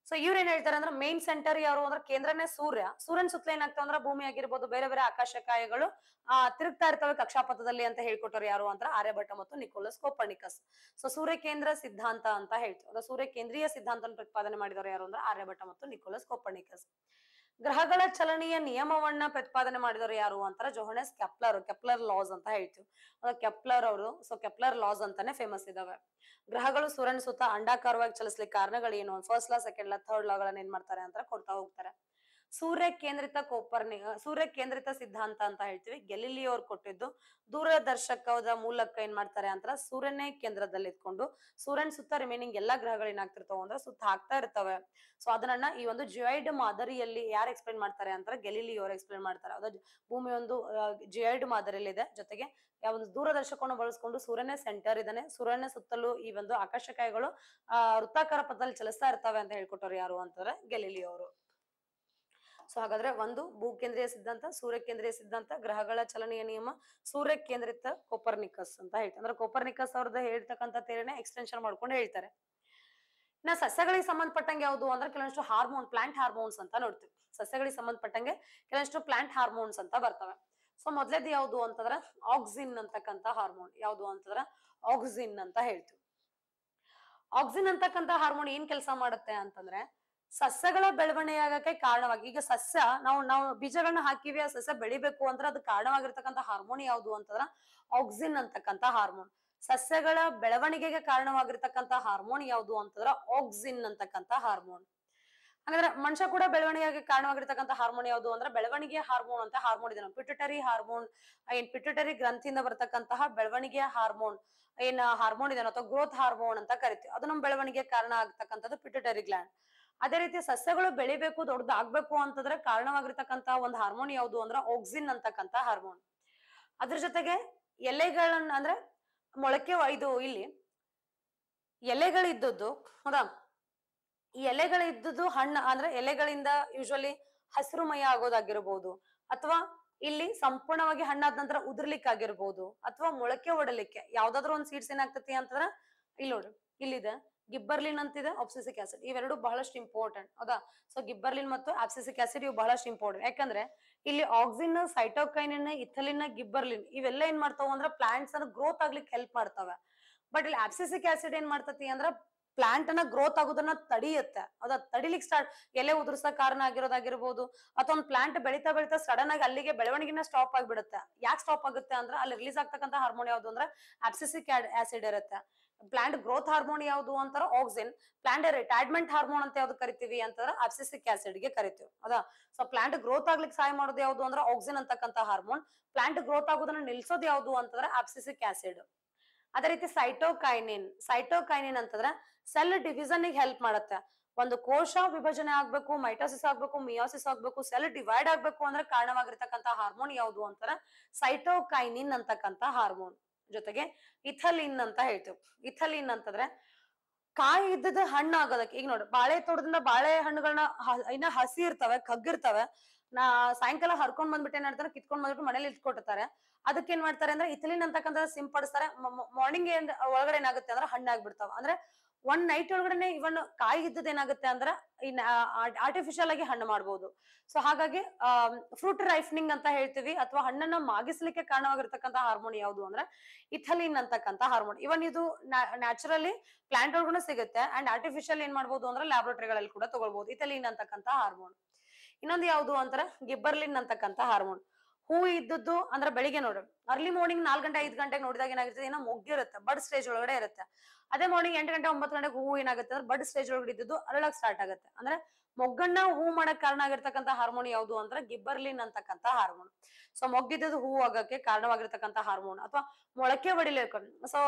ಸೊ ಇವ್ರ ಏನ್ ಹೇಳ್ತಾರೆ ಅಂದ್ರೆ ಮೇನ್ ಸೆಂಟರ್ ಯಾರು ಅಂದ್ರೆ ಕೇಂದ್ರನೇ ಸೂರ್ಯ ಸೂರ್ಯನ್ ಸುತ್ತಲೇ ಏನಾಗ್ತಾವ ಅಂದ್ರೆ ಭೂಮಿ ಆಗಿರ್ಬೋದು ಬೇರೆ ಬೇರೆ ಆಕಾಶಕಾಯಗಳು ಆ ತಿರುಗ್ತಾ ಇರ್ತವೆ ಕಕ್ಷಾಪಥದಲ್ಲಿ ಅಂತ ಹೇಳ್ಕೊಟ್ಟರು ಯಾರು ಅಂದ್ರೆ ಆರ್ಯಭಟ್ಟ ಮತ್ತು ನಿಕೋಲಸ್ ಕೋಪರ್ನಿಕಸ್ ಸೊ ಸೂರ್ಯ ಕೇಂದ್ರ ಸಿದ್ಧಾಂತ ಅಂತ ಹೇಳ್ತಾರೆ ಸೂರ್ಯ ಕೇಂದ್ರೀಯ ಸಿದ್ಧಾಂತ ಪ್ರತಿಪಾದನೆ ಮಾಡಿದವರು ಯಾರು ಅಂದ್ರೆ ಆರ್ಯಭಟ್ಟ ಮತ್ತು ನಿಕೋಲಸ್ ಕೋಪರ್ನಿಕಸ್ ಗ್ರಹಗಳ ಚಲನೆಯ ನಿಯಮವನ್ನ ಪ್ರತಿಪಾದನೆ ಮಾಡಿದವರು ಯಾರು ಅಂತಾರ ಜೋಹನೆಸ್ ಕೆಪ್ಲರ್ ಕೆಪ್ಲರ್ ಲಾಸ್ ಅಂತ ಹೇಳ್ತೀವಿ ಕೆಪ್ಲರ್ ಅವರು ಸೊ ಕೆಪ್ಲರ್ ಲಾಸ್ ಅಂತಾನೆ ಫೇಮಸ್ ಇದಾವೆ ಗ್ರಹಗಳು ಸೂರ್ಯನ ಸುತ್ತ ಅಂಡಾಕಾರವಾಗಿ ಕಾರಣಗಳು ಏನು first law second law third ಲಾಗಳನ್ನ ಏನ್ ಮಾಡ್ತಾರೆ ಅಂತ ಕೊಡ್ತಾ ಹೋಗ್ತಾರೆ ಸೂರ್ಯ ಕೇಂದ್ರಿತ ಕೋಪರ್ನಿ ಸೂರ್ಯ ಕೇಂದ್ರಿತ ಸಿದ್ಧಾಂತ ಅಂತ ಹೇಳ್ತೀವಿ ಗೆಲಿಲಿಯವ್ರು ಕೊಟ್ಟಿದ್ದು ದೂರದರ್ಶಕದ ಮೂಲಕ ಏನ್ ಮಾಡ್ತಾರೆ ಅಂತ ಸೂರ್ಯನೇ ಕೇಂದ್ರದಲ್ಲಿ ಇದ್ಕೊಂಡು ಸೂರ್ಯನ ಸುತ್ತ ರಿಮೈನಿಂಗ್ ಎಲ್ಲಾ ಗ್ರಹಗಳು ಏನಾಗ್ತಿರ್ತಾವ ಅಂದ್ರೆ ಸುತ್ತ ಹಾಕ್ತಾ ಇರ್ತವೆ ಸೊ ಅದನ್ನ ಈ ಒಂದು ಜಿಯೈಡ್ ಮಾದರಿಯಲ್ಲಿ ಯಾರು ಎಕ್ಸ್ಪ್ಲೇನ್ ಮಾಡ್ತಾರೆ ಅಂತ ಗೆಲಿಲಿಯೋರ್ ಎಕ್ಸ್ಪ್ಲೇನ್ ಮಾಡ್ತಾರೆ ಅದ್ ಭೂಮಿ ಒಂದು ಜಿಯೈಡ್ ಮಾದರಿಯಲ್ಲಿ ಇದೆ ಜೊತೆಗೆ ಯಾವ ಒಂದು ದೂರದರ್ಶಕವನ್ನು ಬಳಸ್ಕೊಂಡು ಸೂರ್ಯನೇ ಸೆಂಟರ್ ಇದಾನೆ ಸೂರ್ಯನ ಸುತ್ತಲೂ ಈ ಒಂದು ಆಕಾಶಕಾಯಿಗಳು ಆ ವೃತ್ತಾಕಾರ ಪಥದಲ್ಲಿ ಚಲಿಸ್ತಾ ಇರ್ತವೆ ಅಂತ ಹೇಳ್ಕೊಟ್ಟವ್ರು ಯಾರು ಅಂತಂದ್ರೆ ಗೆಲಿಲಿಯವರು ಅವರು ಸೊ ಹಾಗಾದ್ರೆ ಒಂದು ಭೂ ಕೇಂದ್ರೀಯ ಸಿದ್ಧಾಂತ ಸೂರ್ಯ ಕೇಂದ್ರೀಯ ಸಿದ್ಧಾಂತ ಗ್ರಹಗಳ ಚಲನೆಯ ನಿಯಮ ಸೂರ್ಯ ಕೇಂದ್ರಿತ ಕೊಪರ್ನಿಕಸ್ ಅಂತ ಹೇಳ್ತಾರೆ ಅಂದ್ರೆ ಕೊಪರ್ನಿಕಸ್ ಅವ್ರದ್ದು ಹೇಳ್ತಕ್ಕಂಥ ತೇರನೆ ಎಕ್ಸ್ಟೆನ್ಷನ್ ಮಾಡ್ಕೊಂಡು ಹೇಳ್ತಾರೆ ಇನ್ನ ಸಸ್ಯಗಳಿಗೆ ಸಂಬಂಧಪಟ್ಟಂಗೆ ಯಾವುದು ಅಂದ್ರೆ ಕೆಲವಷ್ಟು ಹಾರ್ಮೋನ್ ಪ್ಲಾಂಟ್ ಹಾರ್ಮೋನ್ಸ್ ಅಂತ ನೋಡ್ತೀವಿ ಸಸ್ಯಗಳಿಗೆ ಸಂಬಂಧಪಟ್ಟಂಗೆ ಕೆಲವಷ್ಟು ಪ್ಲಾಂಟ್ ಹಾರ್ಮೋನ್ಸ್ ಅಂತ ಬರ್ತವೆ ಸೊ ಮೊದಲೇದು ಯಾವುದು ಅಂತಂದ್ರೆ ಆಕ್ಸಿನ್ ಅಂತಕ್ಕಂಥ ಹಾರ್ಮೋನ್ ಯಾವುದು ಅಂತಂದ್ರೆ ಆಕ್ಸಿನ್ ಅಂತ ಹೇಳ್ತೀವಿ ಆಕ್ಸಿನ್ ಅಂತಕ್ಕಂಥ ಹಾರ್ಮೋನ್ ಏನ್ ಕೆಲಸ ಮಾಡುತ್ತೆ ಅಂತಂದ್ರೆ ಸಸ್ಯಗಳ ಬೆಳವಣಿಗೆ ಕಾರಣವಾಗಿ ಈಗ ಸಸ್ಯ ನಾವು ನಾವು ಬೀಜಗಳನ್ನ ಹಾಕಿವಿ ಆ ಸಸ್ಯ ಬೆಳಿಬೇಕು ಅಂದ್ರೆ ಅದು ಕಾರಣವಾಗಿರ್ತಕ್ಕಂಥ ಹಾರ್ಮೋನ್ ಯಾವುದು ಅಂತಂದ್ರ ಆಕ್ಸಿನ್ ಅಂತಕ್ಕಂಥ ಹಾರ್ಮೋನ್ ಸಸ್ಯಗಳ ಬೆಳವಣಿಗೆಗೆ ಕಾರಣವಾಗಿರ್ತಕ್ಕಂಥ ಹಾರ್ಮೋನ್ ಯಾವುದು ಅಂತಂದ್ರ ಆಕ್ಸಿನ್ ಅಂತಕ್ಕಂಥ ಹಾರ್ಮೋನ್ ಹಾಗಾದ್ರೆ ಮನುಷ್ಯ ಕೂಡ ಬೆಳವಣಿಗೆಗೆ ಕಾರಣವಾಗಿರ್ತಕ್ಕಂಥ ಹಾರ್ಮೋನ್ ಯಾವುದು ಅಂದ್ರೆ ಬೆಳವಣಿಗೆಯ ಹಾರ್ಮೋನ್ ಅಂತ ಹಾರ್ಮೋನ್ ಇದೆ ಪಿಟ್ಯುಟರಿ ಹಾರ್ಮೋನ್ ಏನ್ ಪಿಟ್ಯುಟರಿ ಗ್ರಂಥಿಯಿಂದ ಬರ್ತಕ್ಕಂತಹ ಬೆಳವಣಿಗೆಯ ಹಾರ್ಮೋನ್ ಏನ್ ಹಾರ್ಮೋನ್ ಇದೆ ಅಥವಾ ಗ್ರೋತ್ ಹಾರ್ಮೋನ್ ಅಂತ ಕರಿತೀವಿ ಅದು ನಮ್ಮ ಬೆಳವಣಿಗೆ ಕಾರಣ ಆಗ್ತಕ್ಕಂಥದ್ದು ಪಿಟ್ಯುಟರಿ ಗ್ಲಾಂಡ್ ಅದೇ ರೀತಿ ಸಸ್ಯಗಳು ಬೆಳಿಬೇಕು ದೊಡ್ಡದಾಗ್ಬೇಕು ಅಂತಂದ್ರೆ ಕಾರಣವಾಗಿರ್ತಕ್ಕಂತ ಒಂದು ಹಾರ್ಮೋನ್ ಯಾವುದು ಅಂದ್ರೆ ಆಕ್ಸಿನ್ ಅಂತಕ್ಕಂತ ಹಾರ್ಮೋನ್ ಅದ್ರ ಜೊತೆಗೆ ಎಲೆಗಳನ್ನ ಅಂದ್ರೆ ಮೊಳಕೆ ಇದು ಇಲ್ಲಿ ಎಲೆಗಳಿದ್ದದ್ದು ಹೌದಾ ಎಲೆಗಳಿದ್ದದ್ದು ಹಣ್ಣು ಅಂದ್ರೆ ಎಲೆಗಳಿಂದ ಯೂಶಲಿ ಹಸಿರುಮಯ ಆಗೋದಾಗಿರ್ಬೋದು ಅಥವಾ ಇಲ್ಲಿ ಸಂಪೂರ್ಣವಾಗಿ ಹಣ್ಣಾದ ನಂತರ ಉದುರ್ಲಿಕ್ಕಾಗಿರ್ಬೋದು ಅಥವಾ ಮೊಳಕೆ ಒಡಲಿಕ್ಕೆ ಯಾವ್ದಾದ್ರು ಒಂದ್ ಸೀಡ್ಸ್ ಏನಾಗ್ತತಿ ಅಂತಂದ್ರ ಇಲ್ಲಿ ನೋಡ್ರಿ ಇಲ್ಲಿದೆ ಗಿಬ್ಬರ್ಲಿನ್ ಅಂತಿದೆ ಆಪ್ಸಿಸಿಕ್ ಆಸಿಡ್ ಇವೆರಡು ಬಹಳಷ್ಟು ಇಂಪಾರ್ಟೆಂಟ್ ಹೌದಾ ಸೊ ಗಿಬ್ಬರ್ಲಿನ್ ಮತ್ತು ಆಪ್ಸಿಸಿಕ್ ಆಸಿಡ್ ಇವು ಬಹಳಷ್ಟು ಇಂಪಾರ್ಟೆಂಟ್ ಯಾಕಂದ್ರೆ ಇಲ್ಲಿ ಆಕ್ಸಿನ್ ಸೈಟೋಕೈನ್ ಇಥಲಿನ್ ಗಿಬ್ಬರ್ಲಿನ್ ಇವೆಲ್ಲ ಏನ್ ಮಾಡ್ತಾವ ಅಂದ್ರೆ ಪ್ಲಾಂಟ್ಸ್ ಅನ್ನ ಗ್ರೋತ್ ಆಗ್ಲಿಕ್ಕೆ ಹೆಲ್ಪ್ ಮಾಡ್ತಾವೆ ಬಟ್ ಇಲ್ಲಿ ಆಪ್ಸಿಸಿಕ್ ಆಸಿಡ್ ಏನ್ ಮಾಡ್ತತಿ ಅಂದ್ರೆ ಪ್ಲಾಂಟ್ ಅನ್ನ ಗ್ರೋತ್ ಆಗೋದನ್ನ ತಡಿಯುತ್ತೆ ಹೌದಾ ತಡಿಲಿಕ್ಕೆ ಸ್ಟಾರ್ಟ್ ಎಲೆ ಉದುರ್ಸ ಕಾರಣ ಆಗಿರೋದಾಗಿರ್ಬೋದು ಅಥವಾ ಒಂದು ಪ್ಲಾಂಟ್ ಬೆಳಿತಾ ಬೆಳಿತಾ ಸಡನ್ ಆಗಿ ಅಲ್ಲಿಗೆ ಬೆಳವಣಿಗೆನ ಸ್ಟಾಪ್ ಆಗಿಬಿಡುತ್ತೆ ಯಾಕೆ ಸ್ಟಾಪ್ ಆಗುತ್ತೆ ಅಂದ್ರೆ ಅಲ್ಲಿ ರಿಲೀಸ್ ಆಗ್ತಕ್ಕಂಥ ಹಾರ್ಮೋನ್ ಯಾವ್ದು ಅಂದ್ರೆ ಆಪ್ಸಿಸಿಕ್ ಆಸಿಡ್ ಇರುತ್ತೆ ಪ್ಲಾಂಟ್ ಗ್ರೋತ್ ಹಾರ್ಮೋನ್ ಯಾವುದು ಅಂತಾರ ಆಕ್ಸಿನ್ ಪ್ಲಾಂಟ್ ರಿಟೈರ್ಮೆಂಟ್ ಹಾರ್ಮೋನ್ ಅಂತ ಯಾವ್ದು ಕರಿತೀವಿ ಅಂತಂದ್ರೆ ಅಬ್ಸಿಸಿಕ್ ಆಸಿಡ್ ಗೆ ಕರಿತೀವಿ ಹೌದಾ ಸೊ ಪ್ಲಾಂಟ್ ಗ್ರೋತ್ ಆಗ್ಲಿಕ್ಕೆ ಸಹಾಯ ಮಾಡೋದು ಯಾವ್ದು ಅಂದ್ರೆ ಆಕ್ಸಿನ್ ಅಂತಕ್ಕಂಥ ಹಾರ್ಮೋನ್ ಪ್ಲಾಂಟ್ ಗ್ರೋತ್ ಆಗೋದನ್ನ ನಿಲ್ಸೋದು ಯಾವ್ದು ಅಂತಂದ್ರೆ ಅಬ್ಸಿಸಿಕ್ ಆಸಿಡ್ ಅದೇ ರೀತಿ ಸೈಟೋಕೈನಿನ್ ಸೈಟೋಕೈನಿನ್ ಅಂತಂದ್ರೆ ಸೆಲ್ ಡಿವಿಷನ್ ಗೆ ಹೆಲ್ಪ್ ಮಾಡುತ್ತೆ ಒಂದು ಕೋಶ ವಿಭಜನೆ ಆಗ್ಬೇಕು ಮೈಟೋಸಿಸ್ ಆಗ್ಬೇಕು ಮಿಯೋಸಿಸ್ ಆಗ್ಬೇಕು ಸೆಲ್ ಡಿವೈಡ್ ಆಗ್ಬೇಕು ಅಂದ್ರೆ ಕಾರಣವಾಗಿರ್ತಕ್ಕಂಥ ಹಾರ್ಮೋನ್ ಯಾವುದು ಅಂತಾರೆ ಸೈಟೋಕೈನಿನ್ ಅಂತಕ್ಕಂಥ ಹಾರ್ಮೋನ್ ಜೊತೆಗೆ ಇಥಲಿನ್ ಅಂತ ಹೇಳ್ತೇವೆ ಇಥಲಿನ್ ಅಂತಂದ್ರೆ ಕಾಯಿ ಇದ್ದದ ಹಣ್ಣು ಆಗೋದಕ್ಕೆ ಈಗ ನೋಡಿ ಬಾಳೆ ತೋಟದಿಂದ ಬಾಳೆ ಹಣ್ಣುಗಳನ್ನ ಇನ್ನ ಹಸಿ ಇರ್ತವೆ ಕಗ್ಗಿರ್ತವೆ ನಾ ಸಾಯಂಕಾಲ ಹರ್ಕೊಂಡ್ ಬಂದ್ಬಿಟ್ಟು ಏನ್ ಮಾಡ್ತಾರೆ ಕಿತ್ಕೊಂಡ್ ಬಂದ್ಬಿಟ್ಟು ಮನೇಲಿ ಇಟ್ಕೊಟ್ಟಿರ್ತಾರೆ ಅದಕ್ಕೆ ಏನ್ ಮಾಡ್ತಾರೆ ಅಂದ್ರೆ ಇಥಲಿನ್ ಅಂತಕ್ಕಂಥ ಸಿಂಪಡಿಸ್ತಾರೆ ಮಾರ್ನಿಂಗ್ ಏನ್ ಒಳಗಡೆ ಏನಾಗುತ್ತೆ ಅಂದ್ರೆ ಹಣ್ಣಾಗ್ಬಿಡ್ತಾವ ಅಂದ್ರೆ ಒನ್ ನೈಟ್ ಒಳಗಡೆ ಇವನ್ ಕಾಯಿ ಏನಾಗುತ್ತೆ ಅಂದ್ರ ಇನ್ ಆರ್ಟಿಫಿಷಿಯಲ್ ಆಗಿ ಹಣ್ಣು ಮಾಡಬಹುದು ಸೊ ಹಾಗಾಗಿ ಫ್ರೂಟ್ ರೈಫ್ನಿಂಗ್ ಅಂತ ಹೇಳ್ತೀವಿ ಅಥವಾ ಹಣ್ಣನ್ನ ಮಾಗಿಸ್ಲಿಕ್ಕೆ ಕಾರಣವಾಗಿರ್ತಕ್ಕಂಥ ಹಾರ್ಮೋನ್ ಯಾವುದು ಅಂದ್ರೆ ಇಥಲಿನ್ ಅಂತಕ್ಕಂಥ ಹಾರ್ಮೋನ್ ಇವನ್ ಇದು ನ್ಯಾಚುರಲಿ ಪ್ಲಾಂಟ್ ಒಳಗೂ ಸಿಗುತ್ತೆ ಅಂಡ್ ಆರ್ಟಿಫಿಷಿಯಲ್ ಏನ್ ಮಾಡಬಹುದು ಅಂದ್ರೆ ಲ್ಯಾಬೋರೇಟರಿಗಳಲ್ಲಿ ಕೂಡ ತಗೊಳ್ಬಹುದು ಇಥಲಿನ್ ಅಂತಕ್ಕಂಥ ಹಾರ್ಮೋನ್ ಇನ್ನೊಂದು ಯಾವುದು ಅಂದ್ರೆ ಗಿಬ್ಬರ್ಲಿನ್ ಅಂತಕ್ಕಂಥ ಹಾರ್ಮೋನ್ ಹೂ ಇದ್ದದ್ದು ಅಂದ್ರೆ ಬೆಳಿಗ್ಗೆ ನೋಡ್ರಿ ಅರ್ಲಿ ಮಾರ್ನಿಂಗ್ ನಾಲ್ಕು ಗಂಟೆ ಐದು ಗಂಟೆಗೆ ನೋಡಿದಾಗ ಏನಾಗುತ್ತೆ ಏನೋ ಮುಗ್ಗಿರುತ್ತೆ ಬಡ್ ಸ್ಟೇಜ್ ಒಳಗಡೆ ಇರುತ್ತೆ ಅದೇ ಮಾರ್ನಿಂಗ್ ಎಂಟು ಗಂಟೆ ಒಂಬತ್ತು ಗಂಟೆಗೆ ಹೂ ಏನಾಗುತ್ತೆ ಅಂದ್ರೆ ಬಡ್ ಸ್ಟೇಜ್ ಒಳಗಡೆ ಇದ್ದದ್ದು ಅರಳಕ್ ಸ್ಟಾರ್ಟ್ ಆಗುತ್ತೆ ಅಂದ್ರೆ ಮೊಗ್ಗಣ್ಣ ಹೂ ಮಾಡಕ್ ಕಾರಣ ಆಗಿರ್ತಕ್ಕಂಥ ಹಾರ್ಮೋನ್ ಯಾವ್ದು ಅಂದ್ರೆ ಗಿಬ್ಬರ್ಲಿನ್ ಅಂತಕ್ಕಂತ ಹಾರ್ಮೋನ್ ಸೊ ಮೊಗ್ಗಿದ್ದ ಹೂ ಆಗಕ್ಕೆ ಕಾರಣವಾಗಿರ್ತಕ್ಕಂಥ ಹಾರ್ಮೋನ್ ಅಥವಾ ಮೊಳಕೆ ಹೊಡಿಲಿಕ್ಕೆ ಸೊ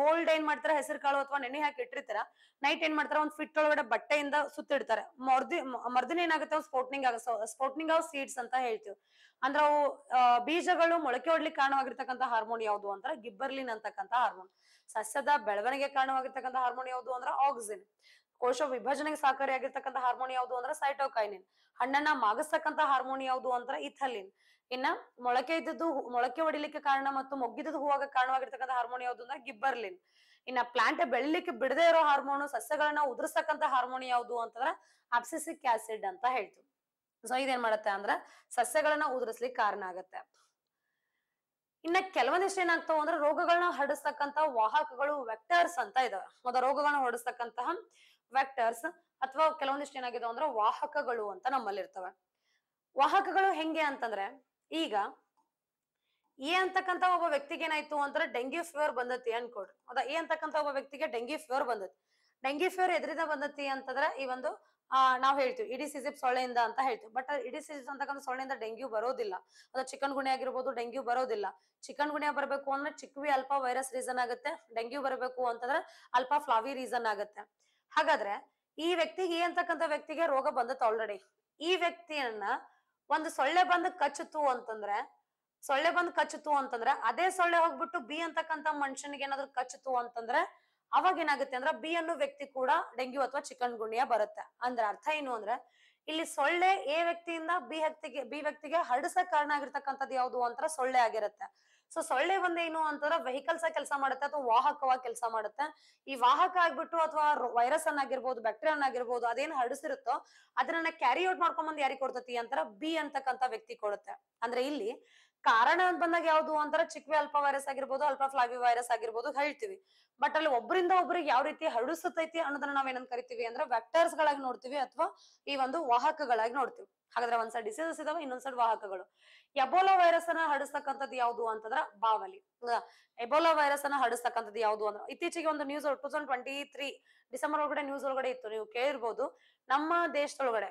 ಹೋಲ್ಡ್ ಏನ್ ಮಾಡ್ತಾರ ಹೆಸರು ಕಾಳು ಅಥವಾ ನೆನೆ ಹಾಕಿ ಇಟ್ಟಿರ್ತಾರ ನೈಟ್ ಏನ್ ಮಾಡ್ತಾರ ಒಂದ್ ಫಿಟ್ ಒಳಗಡೆ ಬಟ್ಟೆಯಿಂದ ಸುತ್ತಿಡ್ತಾರೆ ಮರ್ದಿ ಮರ್ದಿನ ಏನಾಗುತ್ತೆ ಸ್ಪೋಟ್ನಿಂಗ್ ಆಗ ಸ್ಪೋಟ್ನಿಂಗ್ ಆಫ್ ಸೀಡ್ಸ್ ಅಂತ ಹೇಳ್ತೀವಿ ಅಂದ್ರೆ ಅವು ಬೀಜಗಳು ಮೊಳಕೆ ಹೊಡ್ಲಿಕ್ಕೆ ಕಾರಣವಾಗಿರ್ತಕ್ಕಂಥ ಹಾರ್ಮೋನ್ ಯಾವ್ದು ಅಂದ್ರೆ ಗಿಬ್ಬರ್ಲಿನ್ ಅಂತಕ್ಕಂಥ ಹಾರ್ಮೋನ್ ಸಸ್ಯದ ಬೆಳವಣಿಗೆ ಕಾರಣವಾಗಿರ್ತಕ್ಕಂಥ ಹಾರ್ಮೋನ್ ಯಾವುದು ಅಂದ್ರೆ ಆಕ್ಸಿಜನ್ ಕೋಶ ವಿಭಜನೆಗೆ ಸಹಕಾರಿಯಾಗಿರ್ತಕ್ಕಂಥ ಹಾರ್ಮೋನ್ ಯಾವುದು ಅಂದ್ರೆ ಸೈಟೋಕೈನಿನ್ ಹಣ್ಣನ್ನ ಮಾಗಿಸ್ತಕ್ಕಂಥ ಹಾರ್ಮೋನ್ ಯಾವುದು ಅಂದ್ರೆ ಇಥಲಿನ್ ಇನ್ನ ಮೊಳಕೆ ಇದ್ದದ್ದು ಮೊಳಕೆ ಹೊಡಿಲಿಕ್ಕೆ ಕಾರಣ ಮತ್ತು ಮೊಗ್ಗಿದ್ದು ಹೂವಾಗ ಕಾರಣವಾಗಿರ್ತಕ್ಕಂಥ ಹಾರ್ಮೋನ್ ಯಾವುದು ಅಂದ್ರೆ ಗಿಬ್ಬರ್ಲಿನ್ ಇನ್ನ ಪ್ಲಾಂಟ್ ಬೆಳಿಲಿಕ್ಕೆ ಬಿಡದೆ ಇರೋ ಹಾರ್ಮೋನು ಸಸ್ಯಗಳನ್ನ ಉದುರಿಸ್ತಕ್ಕಂಥ ಹಾರ್ಮೋನ್ ಯಾವುದು ಅಂತಂದ್ರೆ ಅಪ್ಸಿಸಿಕ್ ಆಸಿಡ್ ಅಂತ ಹೇಳ್ತೀವಿ ಸೊ ಇದೇನ್ ಮಾಡತ್ತೆ ಅಂದ್ರ ಸಸ್ಯಗಳನ್ನ ಉದುರಿಸ್ಲಿಕ್ಕೆ ಕಾರಣ ಆಗತ್ತೆ ಇನ್ನ ಕೆಲವೊಂದಿಷ್ಟು ಏನಾಗ್ತಾವ ಅಂದ್ರೆ ರೋಗಗಳನ್ನ ಹರಡಿಸ್ತಕ್ಕಂತ ವಾಹಕಗಳು ವೆಕ್ಟರ್ಸ್ ಅಂತ ಇದಾವೆ ಮೊದಲ ರೋಗಗಳನ್ನ ಹೊಡಿಸ್ತಕ್ಕಂತಹ ವೆಕ್ಟರ್ಸ್ ಅಥವಾ ಕೆಲವೊಂದಿಷ್ಟು ಏನಾಗಿದೆ ಅಂದ್ರೆ ವಾಹಕಗಳು ಅಂತ ನಮ್ಮಲ್ಲಿ ಇರ್ತವೆ ವಾಹಕಗಳು ಹೆಂಗೆ ಅಂತಂದ್ರೆ ಈಗ ಎ ಅಂತಕ್ಕಂತ ಒಬ್ಬ ವ್ಯಕ್ತಿಗೆ ಏನಾಯ್ತು ಅಂದ್ರೆ ಡೆಂಗ್ಯೂ ಫೀವರ್ ಬಂದತಿ ಅನ್ಕೊಡ್ರಿ ಹೌದಾ ಎ ಅಂತಕ್ಕಂತ ಒಬ್ಬ ವ್ಯಕ್ತಿಗೆ ಡೆಂಗ್ಯೂ ಫೀವರ್ ಬಂದತಿ ಡೆಂಗ್ಯೂ ಫೀವರ್ ಎದ್ರಿಂದ ಬಂದತಿ ಅಂತಂದ್ರೆ ಈ ಒಂದು ಆ ನಾವ್ ಹೇಳ್ತೀವಿ ಇಡೀ ಸಿಜಿಪ್ ಸೊಳ್ಳೆಯಿಂದ ಅಂತ ಹೇಳ್ತೀವಿ ಬಟ್ ಇಡೀ ಸಿಜಿಪ್ ಅಂತಕ್ಕಂಥ ಸೊಳ್ಳೆಯಿಂದ ಡೆಂಗ್ಯೂ ಬರೋದಿಲ್ಲ ಅದು ಚಿಕನ್ ಗುಣಿ ಆಗಿರ್ಬೋದು ಡೆಂಗ್ಯೂ ಬರೋದಿಲ್ಲ ಚಿಕನ್ ಗುಣಿಯ ಬರಬೇಕು ಅಂದ್ರೆ ಚಿಕ್ವಿ ಅಲ್ಪಾ ವೈರಸ್ ರೀಸನ್ ಆಗುತ್ತೆ ಡೆಂಗ್ಯೂ ಬರಬೇಕು ಅಂತಂದ್ರೆ ಅಲ್ಪಾ ಫ್ಲಾವಿ ರೀಸನ್ ಆಗುತ್ತೆ ಹಾಗಾದ್ರೆ ಈ ವ್ಯಕ್ತಿಗೆ ಅಂತಕ್ಕಂಥ ವ್ಯಕ್ತಿಗೆ ರೋಗ ಬಂದತ್ ಆಲ್ರೆಡಿ ಈ ವ್ಯಕ್ತಿಯನ್ನ ಒಂದು ಸೊಳ್ಳೆ ಬಂದು ಕಚ್ಚುತ್ತು ಅಂತಂದ್ರೆ ಸೊಳ್ಳೆ ಬಂದು ಕಚ್ಚುತ್ತು ಅಂತಂದ್ರೆ ಅದೇ ಸೊಳ್ಳೆ ಹೋಗ್ಬಿಟ್ಟು ಬಿ ಅಂತಕ್ಕಂಥ ಮನುಷ್ಯನಿಗೆ ಏನಾದ್ರು ಕಚ್ಚುತ್ತು ಅಂತಂದ್ರೆ ಅವಾಗ ಏನಾಗುತ್ತೆ ಅಂದ್ರೆ ಬಿ ಅನ್ನೋ ವ್ಯಕ್ತಿ ಕೂಡ ಡೆಂಗ್ಯೂ ಅಥವಾ ಚಿಕನ್ ಗುಂಡಿಯ ಬರುತ್ತೆ ಅಂದ್ರೆ ಅರ್ಥ ಏನು ಅಂದ್ರೆ ಇಲ್ಲಿ ಸೊಳ್ಳೆ ಎ ವ್ಯಕ್ತಿಯಿಂದ ಬಿ ವ್ಯಕ್ತಿಗೆ ಬಿ ವ್ಯಕ್ತಿಗೆ ಹರಡಿಸ ಕಾರಣ ಆಗಿರ್ತಕ್ಕಂಥದ್ದು ಯಾವುದು ಅಂತ ಸೊಳ್ಳೆ ಆಗಿರುತ್ತೆ ಸೊ ಸೊಳ್ಳೆ ಬಂದೇನು ಅಂತಂದ್ರೆ ವೆಹಿಕಲ್ಸ್ ಕೆಲಸ ಮಾಡುತ್ತೆ ಅಥವಾ ವಾಹಕವಾಗಿ ಕೆಲಸ ಮಾಡುತ್ತೆ ಈ ವಾಹಕ ಆಗ್ಬಿಟ್ಟು ಅಥವಾ ವೈರಸ್ ಅನ್ನಾಗಿರ್ಬೋದು ಬ್ಯಾಕ್ಟೀರಿಯಾ ಅನ್ನಾಗಿರ್ಬೋದು ಅದೇನ್ ಹರಡಿಸಿರುತ್ತೋ ಅದನ್ನ ಕ್ಯಾರಿ ಔಟ್ ಮಾಡ್ಕೊಂಡ್ ಬಂದ್ ಯಾರಿಗೆ ಕೊಡ್ತತಿ ಅಂತಾರ ಬಿ ಅಂತಕ್ಕಂತ ವ್ಯಕ್ತಿ ಕೊಡುತ್ತೆ ಅಂದ್ರೆ ಇಲ್ಲಿ ಕಾರಣ ಅಂತ ಬಂದಾಗ ಯಾವ್ದು ಅಂತಾರೆ ಚಿಕ್ವೆ ಅಲ್ಪ ವೈರಸ್ ಆಗಿರ್ಬೋದು ಅಲ್ಪಾ ಫ್ಲಾವಿ ವೈರಸ್ ಆಗಿರ್ಬೋದು ಹೇಳ್ತೀವಿ ಬಟ್ ಅಲ್ಲಿ ಒಬ್ಬರಿಂದ ಒಬ್ಬರಿಗೆ ಯಾವ ರೀತಿ ಹರಡಿಸುತ್ತೈತಿ ಅನ್ನೋದನ್ನ ನಾವ್ ಏನಂತ ಕರಿತೀವಿ ಅಂದ್ರೆ ವೆಕ್ಟರ್ಸ್ ಗಳಾಗಿ ನೋಡ್ತೀವಿ ಅಥವಾ ಈ ಒಂದು ವಾಹಕಗಳಾಗಿ ನೋಡ್ತೀವಿ ಹಾಗಾದ್ರೆ ಒಂದ್ಸಲ್ ಡಿಸೀಸಸ್ ಇದಾವೆ ಇನ್ನೊಂದ್ ವಾಹಕಗಳು ಎಬೋಲಾ ವೈರಸ್ ಅನ್ನ ಹರಡಿಸ್ತಕ್ಕಂಥದ್ದು ಯಾವ್ದು ಅಂತಂದ್ರ ಬಾವಲಿ ಎಬೋಲಾ ವೈರಸ್ ಅನ್ನ ಹರಡಿಸ್ತಕ್ಕಂಥದ್ದು ಯಾವ್ದು ಅಂದ್ರೆ ಇತ್ತೀಚೆಗೆ ಒಂದು news two thousand twenty three December ಒಳಗಡೆ ನ್ಯೂಸ್ ಒಳಗಡೆ ಇತ್ತು ನೀವು ಕೇಳಿರ್ಬೋದು ನಮ್ಮ ದೇಶದೊಳಗಡೆ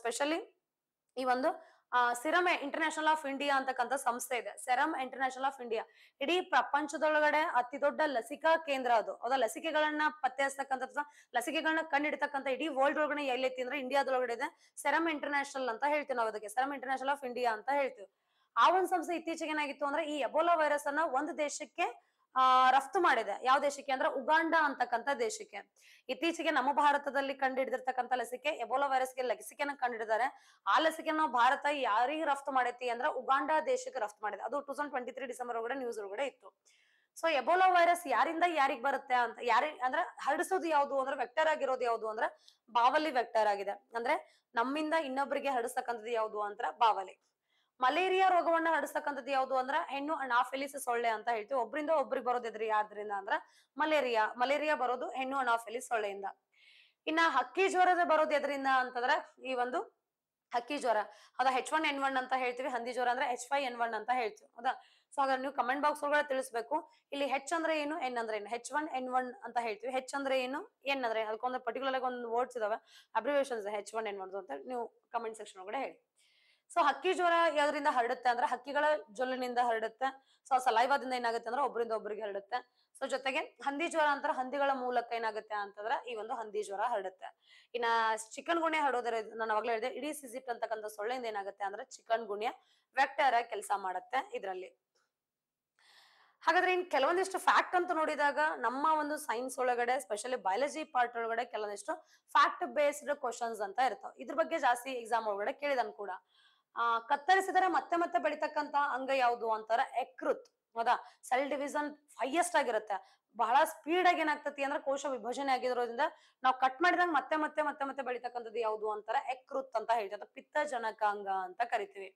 ಸ್ಪೆಷಲಿ ಈ ಒಂದು ಸಿರಮ್ ಇಂಟರ್ನ್ಯಾಷನಲ್ ಆಫ್ ಇಂಡಿಯಾ ಅಂತಕ್ಕಂಥ ಸಂಸ್ಥೆ ಇದೆ ಸೆರಮ್ ಇಂಟರ್ನ್ಯಾಷನಲ್ ಆಫ್ ಇಂಡಿಯಾ ಇಡೀ ಪ್ರಪಂಚದೊಳಗಡೆ ಅತಿ ದೊಡ್ಡ ಲಸಿಕಾ ಕೇಂದ್ರ ಅದು ಅದ ಲಸಿಕೆಗಳನ್ನ ಪತ್ತೆ ಹಚ್ಚತಕ್ಕಂಥ ಲಸಿಕೆಗಳನ್ನ ಕಂಡಿಡ್ತಕ್ಕಂಥ ಇಡೀ ವರ್ಲ್ಡ್ ಒಳಗಡೆ ಎಲ್ಲೈತಿ ಅಂದ್ರೆ ಇಂಡಿಯಾದೊಳಗಡೆ ಇದೆ ಸೆರಮ್ ಇಂಟರ್ನ್ಯಾಷನಲ್ ಅಂತ ಹೇಳ್ತೀವಿ ನಾವು ಅದಕ್ಕೆ ಸೆರಮ್ ಇಂಟರ್ನ್ಯಾಷನಲ್ ಆಫ್ ಇಂಡಿಯಾ ಅಂತ ಹೇಳ್ತೀವಿ ಆ ಒಂದು ಸಂಸ್ಥೆ ಇತ್ತೀಚೆಗೆ ಏನಾಗಿತ್ತು ಅಂದ್ರೆ ಈ ಎಬೋಲಾ ವೈರಸ್ ಅನ್ನ ಒಂದು ದೇಶಕ್ಕೆ ಆ ರಫ್ತು ಮಾಡಿದೆ ಯಾವ ದೇಶಕ್ಕೆ ಅಂದ್ರೆ ಉಗಾಂಡ ಅಂತಕ್ಕಂಥ ದೇಶಕ್ಕೆ ಇತ್ತೀಚೆಗೆ ನಮ್ಮ ಭಾರತದಲ್ಲಿ ಕಂಡು ಹಿಡಿದಿರ್ತಕ್ಕಂಥ ಲಸಿಕೆ ಎಬೋಲಾ ವೈರಸ್ಗೆ ಲಸಿಕೆನ ಕಂಡಿಡಿದ್ದಾರೆ ಆ ಲಸಿಕೆ ನಾವು ಭಾರತ ಯಾರಿಗೆ ರಫ್ತು ಮಾಡೈತಿ ಅಂದ್ರೆ ಉಗಾಂಡ ದೇಶಕ್ಕೆ ರಫ್ತು ಮಾಡಿದೆ ಅದು two thousand twenty three December ಒಳಗಡೆ ನ್ಯೂಸ್ ಒಳಗಡೆ ಇತ್ತು ಸೊ ಎಬೋಲಾ ವೈರಸ್ ಯಾರಿಂದ ಯಾರಿಗೆ ಬರುತ್ತೆ ಅಂತ ಯಾರಿ ಅಂದ್ರೆ ಹರಡಿಸೋದು ಯಾವುದು ಅಂದ್ರೆ ವೆಕ್ಟರ್ ಆಗಿರೋದು ಯಾವುದು ಅಂದ್ರೆ ಬಾವಲಿ ವೆಕ್ಟರ್ ಆಗಿದೆ ಅಂದ್ರೆ ನಮ್ಮಿಂದ ಇನ್ನೊಬ್ಬರಿಗೆ ಹರಡಿಸ್ತಕ್ಕಂಥದ್ದು ಯಾವುದು ಅಂತ ಬಾವಲಿ ಮಲೇರಿಯಾ ರೋಗವನ್ನ ಹರಡಿಸ್ತಕ್ಕಂಥದ್ದು ಯಾವುದು ಅಂದ್ರೆ ಹೆಣ್ಣು ಅಂಡ್ ಎಲಿಸ್ ಸೊಳ್ಳೆ ಅಂತ ಹೇಳ್ತೀವಿ ಒಬ್ರಿಂದ ಒಬ್ರಿಗೆ ಬರೋದಿದ್ರಿ ಯಾರ್ದ್ರಿಂದ ಅಂದ್ರ ಮಲೇರಿಯಾ ಮಲೇರಿಯಾ ಬರೋದು ಹೆಣ್ಣು ಅಂಡ್ ಎಲಿಸ್ ಸೊಳ್ಳೆಯಿಂದ ಇನ್ನ ಹಕ್ಕಿ ಜ್ವರದ ಬರೋದು ಎದ್ರಿಂದ ಅಂತಂದ್ರೆ ಈ ಒಂದು ಹಕ್ಕಿ ಜ್ವರ ಅದ ಹೆಚ್ ಒನ್ ಎನ್ ಒನ್ ಅಂತ ಹೇಳ್ತೀವಿ ಹಂದಿ ಜ್ವರ ಅಂದ್ರೆ ಹೆಚ್ ಫೈ ಎನ್ ಒನ್ ಅಂತ ಹೇಳ್ತೀವಿ ಹೌದಾ ಸೊ ಹಾಗಾದ್ರೆ ನೀವು ಕಮೆಂಟ್ ಬಾಕ್ಸ್ ಒಳಗಡೆ ತಿಳಿಸ್ಬೇಕು ಇಲ್ಲಿ ಹೆಚ್ ಅಂದ್ರೆ ಏನು ಎನ್ ಅಂದ್ರೆ ಏನು ಹೆಚ್ ಒನ್ ಎನ್ ಒನ್ ಅಂತ ಹೇಳ್ತೀವಿ ಹೆಚ್ ಅಂದ್ರೆ ಏನು ಎನ್ ಅಂದ್ರೆ ಅದಕ್ಕೊಂದು ಪರ್ಟಿಕ್ಯುಲರ್ ಆಗಿ ಒಂದು ವರ್ಡ್ಸ್ ಇದಾವೆ abbreviations H one N one ಅಂತ ನೀವು ಕಮೆಂಟ್ ಸೆಕ್ಷನ್ ಒಳಗಡೆ ಹೇಳಿ ಸೊ ಹಕ್ಕಿ ಜ್ವರ ಯಾವ್ದ್ರಿಂದ ಹರಡುತ್ತೆ ಅಂದ್ರೆ ಹಕ್ಕಿಗಳ ಜೊಲ್ಲಿನಿಂದ ಹರಡುತ್ತೆ ಸೊ ಸಲೈವಾದಿಂದ ಏನಾಗುತ್ತೆ ಅಂದ್ರೆ ಒಬ್ಬರಿಂದ ಒಬ್ಬರಿಗೆ ಹರಡುತ್ತೆ ಸೊ ಜೊತೆಗೆ ಹಂದಿ ಜ್ವರ ಅಂತರ ಹಂದಿಗಳ ಮೂಲಕ ಏನಾಗುತ್ತೆ ಅಂತಂದ್ರೆ ಈ ಒಂದು ಹಂದಿ ಜ್ವರ ಹರಡುತ್ತೆ ಇನ್ನ ಚಿಕನ್ ಗುಣ್ಯ ಹರಡೋದ್ರೆ ನಾನು ಅವಾಗ್ಲೇ ಹೇಳಿದೆ ಇಡೀ ಸಿಜಿಪ್ಟ್ ಅಂತಕ್ಕಂಥ ಸೊಳ್ಳೆಯಿಂದ ಏನಾಗುತ್ತೆ ಅಂದ್ರೆ ಚಿಕನ್ ಗುಣ್ಯ ವ್ಯಾಕ್ಟೇರಿಯಾ ಕೆಲಸ ಮಾಡುತ್ತೆ ಇದರಲ್ಲಿ ಹಾಗಾದ್ರೆ ಇನ್ ಕೆಲವೊಂದಿಷ್ಟು ಫ್ಯಾಕ್ಟ್ ಅಂತ ನೋಡಿದಾಗ ನಮ್ಮ ಒಂದು ಸೈನ್ಸ್ ಒಳಗಡೆ ಸ್ಪೆಷಲಿ ಬಯಾಲಜಿ ಪಾರ್ಟ್ ಒಳಗಡೆ ಕೆಲವೊಂದಿಷ್ಟು ಫ್ಯಾಕ್ಟ್ ಬೇಸ್ಡ್ ಕ್ವಶನ್ಸ್ ಅಂತ ಇರ್ತಾವ ಇದ್ರ ಬಗ್ಗೆ ಜಾಸ್ತಿ ಎಕ್ಸಾಮ್ ಒಳಗಡೆ ಕೇಳಿದನ್ ಕೂಡ ಆ ಕತ್ತರಿಸಿದರೆ ಮತ್ತೆ ಮತ್ತೆ ಬೆಳಿತಕ್ಕಂತ ಅಂಗ ಯಾವುದು ಅಂತಾರ ಎಕೃತ್ ಹೌದಾ ಸೆಲ್ ಡಿವಿಷನ್ ಹೈಯೆಸ್ಟ್ ಆಗಿರುತ್ತೆ ಬಹಳ ಸ್ಪೀಡ್ ಆಗಿ ಏನಾಗ್ತತಿ ಅಂದ್ರೆ ಕೋಶ ವಿಭಜನೆ ಆಗಿರೋದ್ರಿಂದ ನಾವು ಕಟ್ ಮಾಡಿದಾಗ ಮತ್ತೆ ಮತ್ತೆ ಮತ್ತೆ ಮತ್ತೆ ಬೆಳಿತಕ್ಕಂಥದ್ದು ಯಾವುದು ಅಂತಾರ ಎಕೃತ್ ಅಂತ ಹೇಳ್ತಾರೆ ಪಿತ್ತಜನಕ ಅಂಗ ಅಂತ ಕರಿತೀವಿ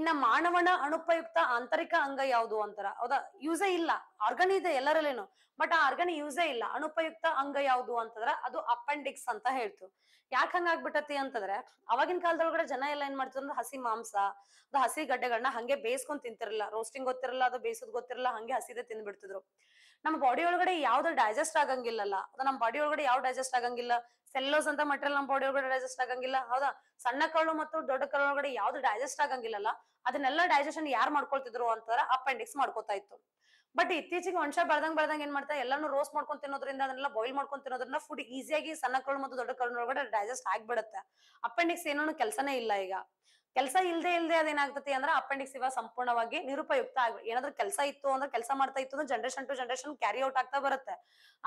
ಇನ್ನ ಮಾನವನ ಅನುಪಯುಕ್ತ ಆಂತರಿಕ ಅಂಗ ಯಾವುದು ಅಂತಾರ ಹೌದಾ ಯೂಸೇ ಇಲ್ಲ ಆರ್ಗನ್ ಇದೆ ಎಲ್ಲರಲ್ಲೇನು ಬಟ್ ಆ ಆರ್ಗನ್ ಯೂಸೇ ಇಲ್ಲ ಅನುಪಯುಕ್ತ ಅಂಗ ಯಾವುದು ಅಂತಂದ್ರ ಅದು ಅಪೆಂಡಿಕ್ಸ್ ಅಂತ ಹೇಳ್ತು ಯಾಕೆ ಹಂಗ ಆಗ್ಬಿಟ್ಟತಿ ಅಂತಂದ್ರೆ ಅವಾಗಿನ ಕಾಲದೊಳಗಡೆ ಜನ ಎಲ್ಲ ಏನ್ ಮಾಡ್ತಿದ್ರು ಹಸಿ ಮಾಂಸ ಅದು ಹಸಿ ಗಡ್ಡೆಗಳನ್ನ ಹಂಗೆ ಬೇಯಿಸ್ಕೊಂಡ್ ತಿಂತಿರಲ್ಲ ರೋಸ್ಟಿಂಗ್ ಗೊತ್ತಿರಲ್ಲ ಅದು ಬೇಯಿಸೋದ್ ಗೊತ್ತಿರಲ್ಲ ಹಂಗೆ ಹಸಿದೆ ಬಿಡ್ತಿದ್ರು ನಮ್ಮ ಬಾಡಿ ಒಳಗಡೆ ಯಾವ್ದು ಡೈಜೆಸ್ಟ್ ಆಗಂಗಿಲ್ಲಲ್ಲ ಅದು ನಮ್ಮ ಬಾಡಿ ಒಳಗಡೆ ಯಾವ್ ಡೈಜೆಸ್ಟ್ ಆಗಂಗಿಲ್ಲ ಸೆಲ್ಲೋಸ್ ಅಂತ ಮಟೀರಿಯಲ್ ನಮ್ಮ ಬಾಡಿ ಒಳಗಡೆ ಡೈಜೆಸ್ಟ್ ಆಗಂಗಿಲ್ಲ ಹೌದಾ ಸಣ್ಣ ಕಳ್ಳು ಮತ್ತು ದೊಡ್ಡ ಕಲ್ಲು ಒಳಗಡೆ ಯಾವ್ದು ಡೈಜೆಸ್ಟ್ ಆಗಂಗಿಲ್ಲಲ್ಲ ಅದನ್ನೆಲ್ಲ ಡೈಜೆಷನ್ ಯಾರು ಮಾಡ್ಕೊಳ್ತಿದ್ರು ಅಂತಂದ್ರೆ ಅಪೆಂಡಿಕ್ಸ್ ಮಾಡ್ಕೋತಾ ಇತ್ತು ಬಟ್ ಇತ್ತೀಚೆಗೆ ಮನುಷ್ಯ ಬರ್ದಂಗ್ ಬರ್ದಂಗ್ ಏನ್ ಮಾಡ್ತಾರೆ ಎಲ್ಲಾನು ರೋಸ್ ಮಾಡ್ಕೊಂಡ್ ತಿನ್ನೋದ್ರಿಂದ ಅದನ್ನೆಲ್ಲ ಬಾಯ್ಲ್ ಮಾಡ್ಕೊಂಡ್ ತಿನ್ನೋದ್ರಿಂದ ಫುಡ್ ಈಸಿಯಾಗಿ ಸಣ್ಣ ಕಳು ಮತ್ತು ದೊಡ್ಡ ಕಳು ಒಳಗಡೆ ಡೈಜೆಸ್ಟ್ ಆಗ್ಬಿಡುತ್ತೆ ಅಪ್ಪೆಂಡಿಕ್ಸ್ ಏನೋ ಕೆಲಸನೇ ಇಲ್ಲ ಈಗ ಕೆಲಸ ಇಲ್ದೇ ಇಲ್ಲದೆ ಅದೇನಾಗ್ತತಿ ಅಂದ್ರೆ ಅಪೆಂಡಿಕ್ಸ್ ಇವಾಗ ಸಂಪೂರ್ಣವಾಗಿ ನಿರುಪಯುಕ್ತ ಆಗಿ ಏನಾದ್ರೂ ಕೆಲಸ ಇತ್ತು ಅಂದ್ರೆ ಕೆಲಸ ಮಾಡ್ತಾ ಇತ್ತು ಅಂದ್ರೆ generation to generation carry out ಆಗ್ತಾ ಬರುತ್ತೆ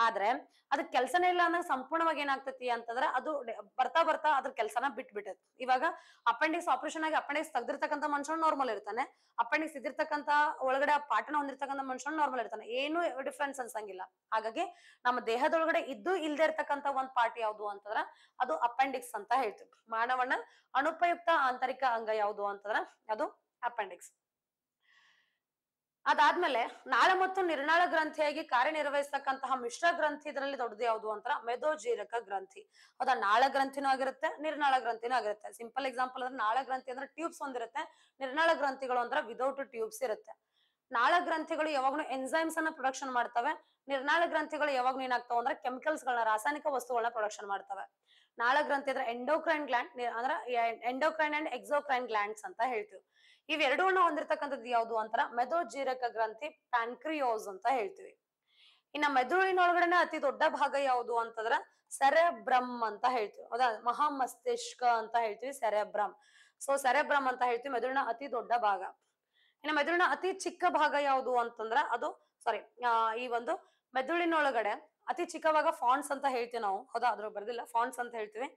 ಆದ್ರೆ ಅದ್ ಕೆಲಸನೇ ಇಲ್ಲ ಅಂದ್ರೆ ಸಂಪೂರ್ಣವಾಗಿ ಏನಾಗ್ತತಿ ಅಂತಂದ್ರೆ ಅದು ಬರ್ತಾ ಬರ್ತಾ ಅದ್ರ ಕೆಲಸನ ಬಿಟ್ಟದ್ ಇವಾಗ ಅಪೆಂಡಿಕ್ಸ್ ಆಪರೇಷನ್ ಆಗಿ ಅಪೆಂಡಿಕ್ಸ್ ತೆಗ್ದಿರ್ತಕ್ಕಂಥ ಮನುಷ್ಯ ನಾರ್ಮಲ್ ಇರ್ತಾನೆ ಅಪೆಂಡಿಕ್ಸ್ ಇದ್ದಿರ್ತಕ್ಕಂತ ಒಳಗಡೆ ಪಾಠನ ಹೊಂದಿರ್ತಕ್ಕಂಥ ಮನುಷ್ಯ ನಾರ್ಮಲ್ ಇರ್ತಾನೆ ಏನು ಡಿಫ್ರೆನ್ಸ್ ಅನ್ಸಂಗಿಲ್ಲ ಹಾಗಾಗಿ ನಮ್ಮ ದೇಹದೊಳಗಡೆ ಇದ್ದು ಇಲ್ದೇ ಇರ್ತಕ್ಕಂಥ ಒಂದ್ ಪಾರ್ಟ್ ಯಾವ್ದು ಅಂತಂದ್ರ ಅದು ಅಪೆಂಡಿಕ್ಸ್ ಅಂತ ಹೇಳ್ತೀವಿ ಮಾನವನ ಅನುಪಯುಕ್ತ ಆಂತರಿಕ ಅಂಗ ಯಾವುದು ಅಂತಂದ್ರ ಅದು ಅಪೆಂಡಿಕ್ಸ್ ಅದಾದ್ಮೇಲೆ ನಾಳ ಮತ್ತು ನಿರ್ನಾಳ ಗ್ರಂಥಿಯಾಗಿ ಕಾರ್ಯನಿರ್ವಹಿಸತಕ್ಕಂತಹ ಮಿಶ್ರ ಗ್ರಂಥಿ ಇದರಲ್ಲಿ ದೊಡ್ಡದು ಯಾವುದು ಅಂತ ಮೆದೋಜೀರಕ ಗ್ರಂಥಿ ಅದ ನಾಳ ಗ್ರಂಥಿನೂ ಆಗಿರುತ್ತೆ ನಿರ್ನಾಳ ಗ್ರಂಥಿನೂ ಆಗಿರುತ್ತೆ ಸಿಂಪಲ್ ಎಕ್ಸಾಂಪಲ್ ಅಂದ್ರೆ ನಾಳ ಗ್ರಂಥಿ ಅಂದ್ರೆ ಟ್ಯೂಬ್ಸ್ ಒಂದಿರುತ್ತೆ ನಿರ್ನಾಳ ಗ್ರಂಥಿಗಳು ಅಂದ್ರೆ ವಿದೌಟ್ ಟ್ಯೂಬ್ಸ್ ಇರುತ್ತೆ ನಾಳ ಗ್ರಂಥಿಗಳು ಯಾವಾಗ್ಲೂ ಎನ್ಸೈಮ್ಸ್ ಅನ್ನ ಪ್ರೊಡಕ್ಷನ್ ಮಾಡ್ತವೆ ನಿರ್ನಾಳ ಗ್ರಂಥಿಗಳು ಯಾವಾಗ್ಲೂ ಏನಾಗ್ತಾವ ಅಂದ್ರೆ ಕೆಮಿಕಲ್ಸ್ ರಾಸಾಯನಿಕ ವಸ್ತುಗಳನ್ನ ಪ್ರೊಡಕ್ಷನ್ ಮಾಡ್ತವೆ ನಾಳ ಗ್ರಂಥಿ ಅಂದ್ರೆ ಎಂಡೋಕ್ರೈನ್ ಗ್ಲ್ಯಾಂಡ್ ಅಂದ್ರ ಎಂಡೋಕ್ರೈನ್ ಅಂಡ್ ಎಕ್ಸೋಕ್ರೈನ್ ಗ್ಲಾಂಡ್ಸ್ ಅಂತ ಹೇಳ್ತೀವಿ ಇವೆರಡನ್ನ ಹೊಂದಿರತಕ್ಕಂಥದ್ದು ಯಾವ್ದು ಅಂತಾರ ಮೆದೋಜೀರಕ ಗ್ರಂಥಿ ಪ್ಯಾನ್ಕ್ರಿಯೋಸ್ ಅಂತ ಹೇಳ್ತೀವಿ ಇನ್ನ ಮೆದುಳಿನ ಅತಿ ದೊಡ್ಡ ಭಾಗ ಯಾವುದು ಅಂತಂದ್ರ ಸೆರೆಬ್ರಮ್ ಅಂತ ಹೇಳ್ತೀವಿ ಹೌದಾ ಮಹಾ ಮಸ್ತಿಷ್ಕ ಅಂತ ಹೇಳ್ತೀವಿ ಸೆರೆಬ್ರಮ್ ಸೊ ಸೆರೆಬ್ರಮ್ ಅಂತ ಹೇಳ್ತೀವಿ ಮೆದುಳಿನ ಅತಿ ದೊಡ್ಡ ಭಾಗ ಇನ್ನು ಮೆದುಳಿನ ಅತಿ ಚಿಕ್ಕ ಭಾಗ ಯಾವುದು ಅಂತಂದ್ರ ಅದು ಸಾರಿ ಈ ಒಂದು ಮೆದುಳಿನೊಳಗಡೆ ಅತಿ ಚಿಕ್ಕವಾಗ ಫಾಂಡ್ಸ್ ಅಂತ ಹೇಳ್ತೀವಿ ನಾವು ಹೌದಾ ಅದ್ರ ಬರ್ದಿಲ್ಲ ಫಾಂಡ್ಸ್ ಅಂತ ಹೇಳ್ತೀವಿ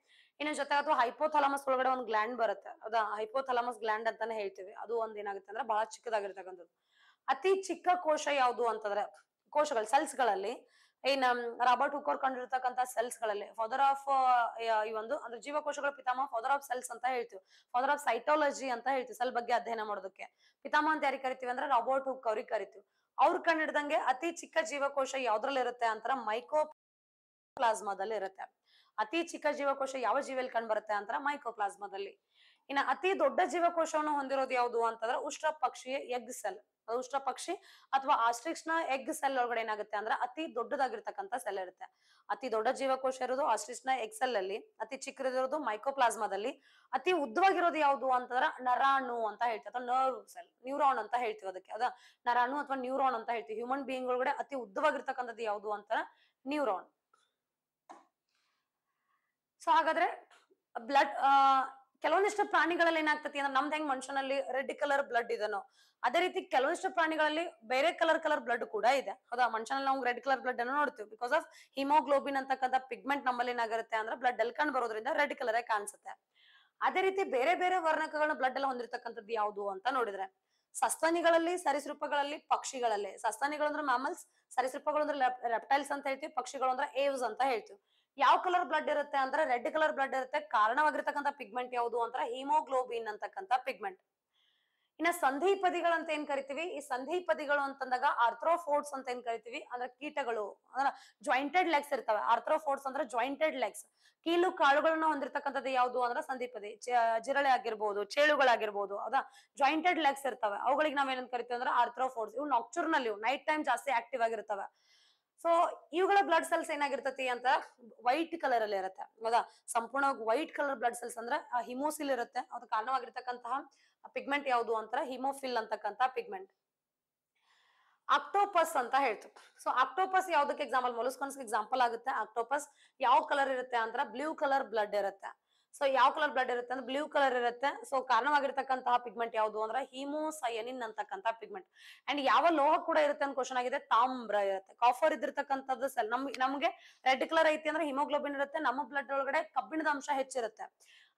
ಇನ್ನ ಜೊತೆ ಅಥವಾ ಹೈಪೋಥಾಲಮಸ್ ಒಳಗಡೆ ಒಂದು ಗ್ಲಾಂಡ್ ಬರುತ್ತೆ ಹೌದಾ ಹೈಪೋಥಾಲಮಸ್ ಗ್ಲ್ಯಾಂಡ್ ಅಂತಾನೆ ಹೇಳ್ತೀವಿ ಅದು ಒಂದು ಏನಾಗುತ್ತೆ ಅಂದ್ರೆ ಬಹಳ ಚಿಕ್ಕದಾಗಿರ್ತಕ್ಕಂಥದ್ದು ಅತಿ ಚಿಕ್ಕ ಕೋಶ ಯಾವುದು ಅಂತಂದ್ರೆ ಕೋಶಗಳು ಸೆಲ್ಸ್ ಗಳಲ್ಲಿ ಏನ್ ರಾಬರ್ಟ್ ಹುಕೋರ್ ಕಂಡಿರ್ತಕ್ಕಂಥ ಸೆಲ್ಸ್ ಗಳಲ್ಲಿ ಫಾದರ್ ಆಫ್ ಈ ಒಂದು ಅಂದ್ರೆ ಜೀವಕೋಶಗಳ ಪಿತಾಮಹ ಫಾದರ್ ಆಫ್ ಸೆಲ್ಸ್ ಅಂತ ಹೇಳ್ತೀವಿ ಫಾದರ್ ಆಫ್ ಸೈಟಾಲಜಿ ಅಂತ ಹೇಳ್ತೀವಿ ಸೆಲ್ ಬಗ್ಗೆ ಅಧ್ಯಯನ ಮಾಡೋದಕ್ಕೆ ಪಿತಾಮಹ ಅಂತ ಯಾರಿಗೆ ಕರಿತೀವಿ ಅಂದ್ರೆ ರಾಬರ್ಟ್ ಹುಕ್ ಅವ್ರಿಗೆ ಕರಿತೀವಿ ಅವ್ರ ಕಂಡಿಡ್ದಂಗೆ ಅತಿ ಚಿಕ್ಕ ಜೀವಕೋಶ ಇರುತ್ತೆ ಅಂತರ ಮೈಕೋ ಪ್ಲಾಸ್ಮಾದಲ್ಲಿ ಇರುತ್ತೆ ಅತಿ ಚಿಕ್ಕ ಜೀವಕೋಶ ಯಾವ ಜೀವಿಯಲ್ಲಿ ಕಂಡ್ ಬರುತ್ತೆ ಅಂತರ ಪ್ಲಾಸ್ಮಾದಲ್ಲಿ ಇನ್ನ ಅತಿ ದೊಡ್ಡ ಜೀವಕೋಶವನ್ನು ಹೊಂದಿರೋದು ಯಾವುದು ಅಂತಂದ್ರೆ ಉಷ್ಟ್ರ ಪಕ್ಷಿಯ ಎಗ್ ಸೆಲ್ ಉಷ್ಟ್ರ ಪಕ್ಷಿ ಅಥವಾ ಆಸ್ಟ್ರಿಕ್ಸ್ ನ ಎಗ್ ಸೆಲ್ ಒಳಗಡೆ ಏನಾಗುತ್ತೆ ಅಂದ್ರೆ ಅತಿ ದೊಡ್ಡದಾಗಿರ್ತಕ್ಕಂಥ ಸೆಲ್ ಇರುತ್ತೆ ಅತಿ ದೊಡ್ಡ ಜೀವಕೋಶ ಇರೋದು ಆಸ್ಟ್ರಿಕ್ಸ್ ನ ಎಗ್ ಸೆಲ್ ಅಲ್ಲಿ ಅತಿ ಚಿಕ್ಕದಿರೋದು ಮೈಕೋಪ್ಲಾಸ್ಮಾದಲ್ಲಿ ಅತಿ ಉದ್ದವಾಗಿರೋದು ಯಾವುದು ಅಂತಂದ್ರೆ ನರಾಣು ಅಂತ ಹೇಳ್ತೀವಿ ಅಥವಾ ನರ್ವ್ ಸೆಲ್ ನ್ಯೂರಾನ್ ಅಂತ ಹೇಳ್ತೀವಿ ಅದಕ್ಕೆ ಅದ ನರಾಣು ಅಥವಾ ನ್ಯೂರಾನ್ ಅಂತ ಹೇಳ್ತೀವಿ ಹ್ಯೂಮನ್ ಬೀಯಿಂಗ್ ಒಳಗಡೆ ಅತಿ ಉದ್ದವಾಗಿರ್ತಕ್ಕಂಥದ್ದು ಯಾವುದು ಅಂತಾರ ನ್ಯೂರಾನ್ ಸೊ ಹಾಗಾದ್ರೆ ಬ್ಲಡ್ ಕೆಲವೊಂದಿಷ್ಟು ಪ್ರಾಣಿಗಳಲ್ಲಿ ಏನಾಗ್ತತಿ ಅಂದ್ರೆ ನಮ್ದು ಹೆಂಗ್ ಮನುಷ್ಯನಲ್ಲಿ ರೆಡ್ ಕಲರ್ ಬ್ಲಡ್ ಇದನೋ ಅದೇ ರೀತಿ ಕೆಲವೊಂದಿಷ್ಟು ಪ್ರಾಣಿಗಳಲ್ಲಿ ಬೇರೆ ಕಲರ್ ಕಲರ್ ಬ್ಲಡ್ ಕೂಡ ಇದೆ ಹೌದಾ ಮನುಷ್ಯನಲ್ಲಿ ನಾವು ರೆಡ್ ಕಲರ್ ಬ್ಲಡ್ ಅನ್ನು ನೋಡ್ತೀವಿ ಬಿಕಾಸ್ ಆಫ್ ಹಿಮೋಗ್ಲೋಬಿನ್ ಅಂತಕ್ಕಂಥ ಪಿಗ್ಮೆಂಟ್ ನಮ್ಮಲ್ಲಿ ಏನಾಗಿರುತ್ತೆ ಅಂದ್ರೆ ಬ್ಲಡ್ ಅಲ್ಲಿ ಕಂಡು ಬರೋದ್ರಿಂದ ರೆಡ್ ಕಲರ್ ಕಾಣಿಸುತ್ತೆ ಅದೇ ರೀತಿ ಬೇರೆ ಬೇರೆ ವರ್ಣಕಗಳನ್ನ ಬ್ಲಡ್ ಎಲ್ಲ ಹೊಂದಿರತಕ್ಕಂಥದ್ದು ಯಾವುದು ಅಂತ ನೋಡಿದ್ರೆ ಸಸ್ತನಿಗಳಲ್ಲಿ ಸರಿಸೃಪಗಳಲ್ಲಿ ಪಕ್ಷಿಗಳಲ್ಲಿ ಸಸ್ತನಿಗಳು ಅಂದ್ರೆ ಮ್ಯಾಮಲ್ಸ್ ಸರಿಸೃಪಗಳು ಅಂದ್ರೆ ರೆಪ್ಟೈಲ್ಸ್ ಅಂತ ಹೇಳ್ತೀವಿ ಪಕ್ಷಿಗಳು ಅಂದ್ರೆ ಏವ್ಸ್ ಅಂತ ಹೇಳ್ತೀವಿ ಯಾವ ಕಲರ್ ಬ್ಲಡ್ ಇರುತ್ತೆ ಅಂದ್ರೆ ರೆಡ್ ಕಲರ್ ಬ್ಲಡ್ ಇರುತ್ತೆ ಕಾರಣವಾಗಿರ್ತಕ್ಕಂಥ ಪಿಗ್ಮೆಂಟ್ ಯಾವುದು ಅಂದ್ರೆ ಹಿಮೋಗ್ಲೋಬಿನ್ ಅಂತಕ್ಕಂಥ ಪಿಗ್ಮೆಂಟ್ ಇನ್ನ ಸಂಧಿಪದಿಗಳು ಅಂತ ಏನ್ ಕರಿತೀವಿ ಈ ಸಂಧಿಪದಿಗಳು ಅಂತಂದಾಗ ಆರ್ಥ್ರೋಫೋರ್ಡ್ಸ್ ಅಂತ ಏನ್ ಕರಿತೀವಿ ಅಂದ್ರೆ ಕೀಟಗಳು ಅಂದ್ರೆ ಜಾಯಿಂಟೆಡ್ ಲೆಗ್ಸ್ ಇರ್ತವೆ ಆರ್ಥ್ರೋಫೋರ್ಡ್ಸ್ ಅಂದ್ರೆ ಜಾಯಿಂಟೆಡ್ ಲೆಗ್ಸ್ ಕೀಲು ಕಾಳುಗಳನ್ನ ಹೊಂದಿರತಕ್ಕಂಥದ್ದು ಯಾವುದು ಅಂದ್ರೆ ಸಂಧಿಪದಿ ಜಿರಳೆ ಆಗಿರ್ಬೋದು ಚೇಳುಗಳಾಗಿರ್ಬೋದು ಅದ ಜಾಯಿಂಟೆಡ್ ಲೆಗ್ಸ್ ಇರ್ತವೆ ಅವುಗಳಿಗೆ ನಾವೇನಂತ ಕರಿತೀವಿ ಅಂದ್ರೆ ಆರ್ಥ್ರೋಫೋರ್ಡ್ಸ್ ಇವು ನಾಕ್ಚುರ್ನಲ್ಲಿ ನೈಟ್ ಟೈಮ್ ಜಾಸ್ತಿ ಆಕ್ಟಿವ್ ಆಗಿರ್ತವೆ ಸೊ ಇವುಗಳ ಬ್ಲಡ್ ಸೆಲ್ಸ್ ಏನಾಗಿರ್ತತಿ ಅಂತ ವೈಟ್ ಕಲರ್ ಅಲ್ಲಿ ಇರುತ್ತೆ ಹೌದಾ ಸಂಪೂರ್ಣವಾಗಿ ವೈಟ್ ಕಲರ್ ಬ್ಲಡ್ ಸೆಲ್ಸ್ ಅಂದ್ರೆ ಹಿಮೋಸಿಲ್ ಇರುತ್ತೆ ಅದು ಕಾರಣವಾಗಿರ್ತಕ್ಕಂತಹ ಪಿಗ್ಮೆಂಟ್ ಯಾವುದು ಅಂತ ಹಿಮೋಫಿಲ್ ಅಂತಕ್ಕಂತಹ ಪಿಗ್ಮೆಂಟ್ ಆಕ್ಟೋಪಸ್ ಅಂತ ಹೇಳ್ತು ಸೊ ಆಕ್ಟೋಪಸ್ ಯಾವ್ದಕ್ಕೆ ಎಕ್ಸಾಂಪಲ್ ಮೊಲಸ್ಕನ್ಸ್ ಎಕ್ಸಾಂಪಲ್ ಆಗುತ್ತೆ ಆಕ್ಟೋಪಸ್ ಯಾವ ಕಲರ್ ಇರುತ್ತೆ ಅಂದ್ರೆ ಬ್ಲೂ ಕಲರ್ ಬ್ಲಡ್ ಇರುತ್ತೆ ಸೊ ಯಾವ ಕಲರ್ ಬ್ಲಡ್ ಇರುತ್ತೆ ಅಂದ್ರೆ ಬ್ಲೂ ಕಲರ್ ಇರುತ್ತೆ ಸೊ ಕಾರಣವಾಗಿರ್ತಕ್ಕಂತಹ ಪಿಗ್ಮೆಂಟ್ ಯಾವುದು ಅಂದ್ರೆ ಹಿಮೋಸಯನಿನ್ ಅಂತಕ್ಕಂಥ ಪಿಗ್ಮೆಂಟ್ ಅಂಡ್ ಯಾವ ಲೋಹ ಕೂಡ ಇರುತ್ತೆ ಅಂತ ಕ್ವಶನ್ ಆಗಿದೆ ತಾಮ್ರ ಇರುತ್ತೆ ಕಾಫರ್ ಇದ್ದಿರ್ತಕ್ಕಂಥದ್ದು ಸೆಲ್ ನಮ್ ನಮ್ಗೆ ರೆಡ್ ಕಲರ್ ಐತಿ ಅಂದ್ರೆ ಹಿಮೋಗ್ಲೋಬಿನ್ ಇರುತ್ತೆ ನಮ್ಮ ಬ್ಲಡ್ ಒಳಗಡೆ ಕಬ್ಬಿಣದ ಅಂಶ ಹೆಚ್ಚಿರುತ್ತೆ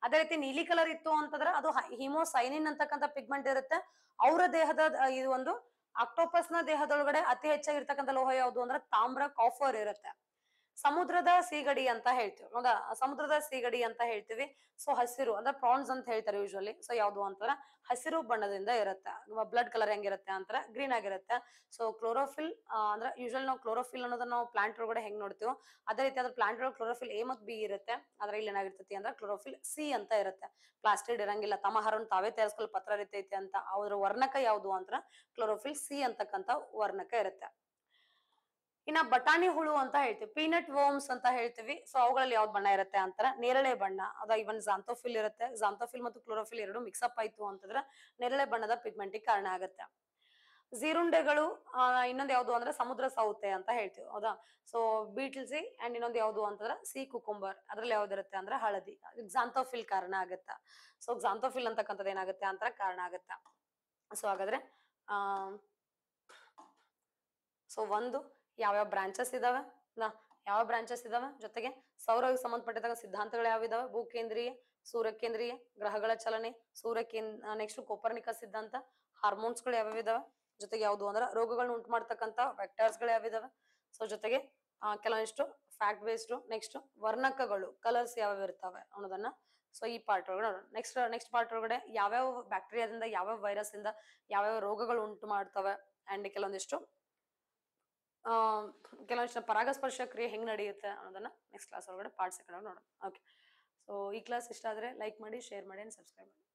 ಅದೇ ರೀತಿ ನೀಲಿ ಕಲರ್ ಇತ್ತು ಅಂತಂದ್ರೆ ಅದು ಹಿಮೋಸೈನಿನ್ ಅಂತಕ್ಕಂಥ ಪಿಗ್ಮೆಂಟ್ ಇರುತ್ತೆ ಅವರ ದೇಹದ ಇದು ಒಂದು ಆಕ್ಟೋಪಸ್ ನ ದೇಹದೊಳಗಡೆ ಅತಿ ಹೆಚ್ಚಾಗಿರ್ತಕ್ಕಂಥ ಲೋಹ ಯಾವುದು ಅಂದ್ರೆ ತಾಮ್ರ ಕಾಫರ್ ಇರುತ್ತೆ ಸಮುದ್ರದ ಸೀಗಡಿ ಅಂತ ಹೇಳ್ತೀವಿ ಹೌದಾ ಸಮುದ್ರದ ಸೀಗಡಿ ಅಂತ ಹೇಳ್ತೀವಿ ಸೊ ಹಸಿರು ಅಂದ್ರೆ ಪ್ರಾನ್ಸ್ ಅಂತ ಹೇಳ್ತಾರೆ ಯೂಶಲಿ ಸೊ ಯಾವ್ದು ಅಂತಾರ ಹಸಿರು ಬಣ್ಣದಿಂದ ಇರುತ್ತೆ ಬ್ಲಡ್ ಕಲರ್ ಹೆಂಗಿರುತ್ತೆ ಅಂತಾರ ಗ್ರೀನ್ ಆಗಿರುತ್ತೆ ಸೊ ಕ್ಲೋರೋಫಿಲ್ ಅಂದ್ರೆ ಯೂಶ್ವಲಿ ನಾವು ಕ್ಲೋರೋಫಿಲ್ ಅನ್ನೋದನ್ನ ನಾವು ಪ್ಲಾಂಟ್ ಒಳಗಡೆ ಹೆಂಗ್ ನೋಡ್ತೀವಿ ಅದೇ ರೀತಿ ಅದ್ರ ಪ್ಲಾಂಟ್ ಒಳಗೆ ಕ್ಲೋರೋಫಿಲ್ ಎ ಮತ್ತು ಬಿ ಇರುತ್ತೆ ಅದ್ರ ಇಲ್ಲಿ ಏನಾಗಿರ್ತೈತಿ ಅಂದ್ರೆ ಕ್ಲೋರೋಫಿಲ್ ಸಿ ಅಂತ ಇರುತ್ತೆ ಪ್ಲಾಸ್ಟಿಡ್ ಇರಂಗಿಲ್ಲ ತಮ್ಮ ಹರನ್ ತಾವೇ ತಯಾರಿಸ್ಕೊಳ್ಳೋ ಪತ್ರ ರೀತಿ ಐತಿ ಅಂತ ಅವ್ರ ವರ್ಣಕ ಯಾವ್ದು ಅಂತ ಕ್ಲೋರೋಫಿಲ್ ಸಿ ಅಂತಕ್ಕಂಥ ವರ್ಣಕ ಇರುತ್ತೆ ಇನ್ನ ಬಟಾಣಿ ಹುಳು ಅಂತ ಹೇಳ್ತೀವಿ ಪೀನಟ್ ವೋಮ್ಸ್ ಅಂತ ಹೇಳ್ತೀವಿ ಸೊ ಅವುಗಳಲ್ಲಿ ಯಾವ್ದು ಬಣ್ಣ ಇರುತ್ತೆ ಅಂತಾರೆ ನೇರಳೆ ಬಣ್ಣ ಅದ ಇವನ್ ಜಾಂತೋಫಿಲ್ ಇರುತ್ತೆ ಜಾಂತೋಫಿಲ್ ಮತ್ತು ಕ್ಲೋರೋಫಿಲ್ ಎರಡು ಅಪ್ ಆಯ್ತು ಅಂತಂದ್ರೆ ನೇರಳೆ ಬಣ್ಣದ ಪಿಗ್ಮೆಂಟಿಗೆ ಕಾರಣ ಆಗುತ್ತೆ ಜೀರುಂಡೆಗಳು ಇನ್ನೊಂದು ಯಾವುದು ಅಂದ್ರೆ ಸಮುದ್ರ ಸೌತೆ ಅಂತ ಹೇಳ್ತೀವಿ ಹೌದಾ ಸೊ ಬೀಟ್ಲ್ಸಿ ಅಂಡ್ ಇನ್ನೊಂದು ಯಾವುದು ಅಂತಂದ್ರೆ ಸಿ ಕುಕುಂಬರ್ ಅದ್ರಲ್ಲಿ ಯಾವ್ದಿರುತ್ತೆ ಅಂದ್ರೆ ಹಳದಿ ಜಾಂತೋಫಿಲ್ ಕಾರಣ ಆಗತ್ತ ಸೊ ಜಾಂತೋಫಿಲ್ ಅಂತಕ್ಕಂಥದ್ದು ಏನಾಗುತ್ತೆ ಅಂತ ಕಾರಣ ಆಗತ್ತ ಸೊ ಹಾಗಾದ್ರೆ ಸೊ ಒಂದು ಯಾವ್ಯಾವ ಬ್ರಾಂಚಸ್ ಇದಾವೆ ಯಾವ ಬ್ರಾಂಚಸ್ ಇದಾವೆ ಜೊತೆಗೆ ಸೌರ ಸಂಬಂಧಪಟ್ಟಿದ್ದಾಗ ಸಿದ್ಧಾಂತಗಳು ಯಾವ ಇದಾವೆ ಭೂ ಕೇಂದ್ರೀಯ ಸೂರ್ಯ ಕೇಂದ್ರೀಯ ಗ್ರಹಗಳ ಚಲನೆ ಸೂರ್ಯ ಕೇಂದ್ರ ನೆಕ್ಸ್ಟ್ ಕೋಪರ್ನಿಕ ಸಿದ್ಧಾಂತ ಹಾರ್ಮೋನ್ಸ್ ಗಳು ಯಾವ್ಯಾವ ಇದಾವೆ ಜೊತೆಗೆ ಯಾವ್ದು ಅಂದ್ರೆ ರೋಗಗಳನ್ನ ಉಂಟು ಮಾಡ್ತಕ್ಕಂತ ವೆಕ್ಟರ್ಸ್ ಗಳು ಇದಾವೆ ಸೊ ಜೊತೆಗೆ ಕೆಲವೊಂದಿಷ್ಟು ಫ್ಯಾಕ್ಟ್ ಬೇಸ್ಡ್ ನೆಕ್ಸ್ಟ್ ವರ್ಣಕಗಳು ಕಲರ್ಸ್ ಯಾವ್ಯಾವ ಇರ್ತಾವೆ ಅನ್ನೋದನ್ನ ಸೊ ಈ ಪಾರ್ಟ್ ಒಳಗಡೆ ನೆಕ್ಸ್ಟ್ ನೆಕ್ಸ್ಟ್ ಪಾರ್ಟ್ ಒಳಗಡೆ ಯಾವ್ಯಾವ ಬ್ಯಾಕ್ಟೀರಿಯಾದಿಂದ ಯಾವ್ಯಾವ ವೈರಸ್ ಇಂದ ಯಾವ್ಯಾವ ರೋಗಗಳು ಉಂಟು ಮಾಡ್ತವೆ ಅಂಡ್ ಕೆಲವೊಂದಿಷ್ಟು ಕೆಲವೊಂದಿಷ್ಟು ಪರಾಗಸ್ಪರ್ಶ ಕ್ರಿಯೆ ಹೆಂಗೆ ನಡೆಯುತ್ತೆ ಅನ್ನೋದನ್ನ ನೆಕ್ಸ್ಟ್ ಕ್ಲಾಸ್ ಒಳಗಡೆ ಪಾರ್ಟ್ ಸೆಕೆಂಡ್ ನೋಡೋಣ ಓಕೆ ಸೊ ಈ ಕ್ಲಾಸ್ ಇಷ್ಟ ಆದರೆ ಲೈಕ್ ಮಾಡಿ ಶೇರ್ ಮಾಡಿ ಅಂಡ್ ಸಬ್ಸ್ಕ್ರೈಬ್ ಮಾಡಿ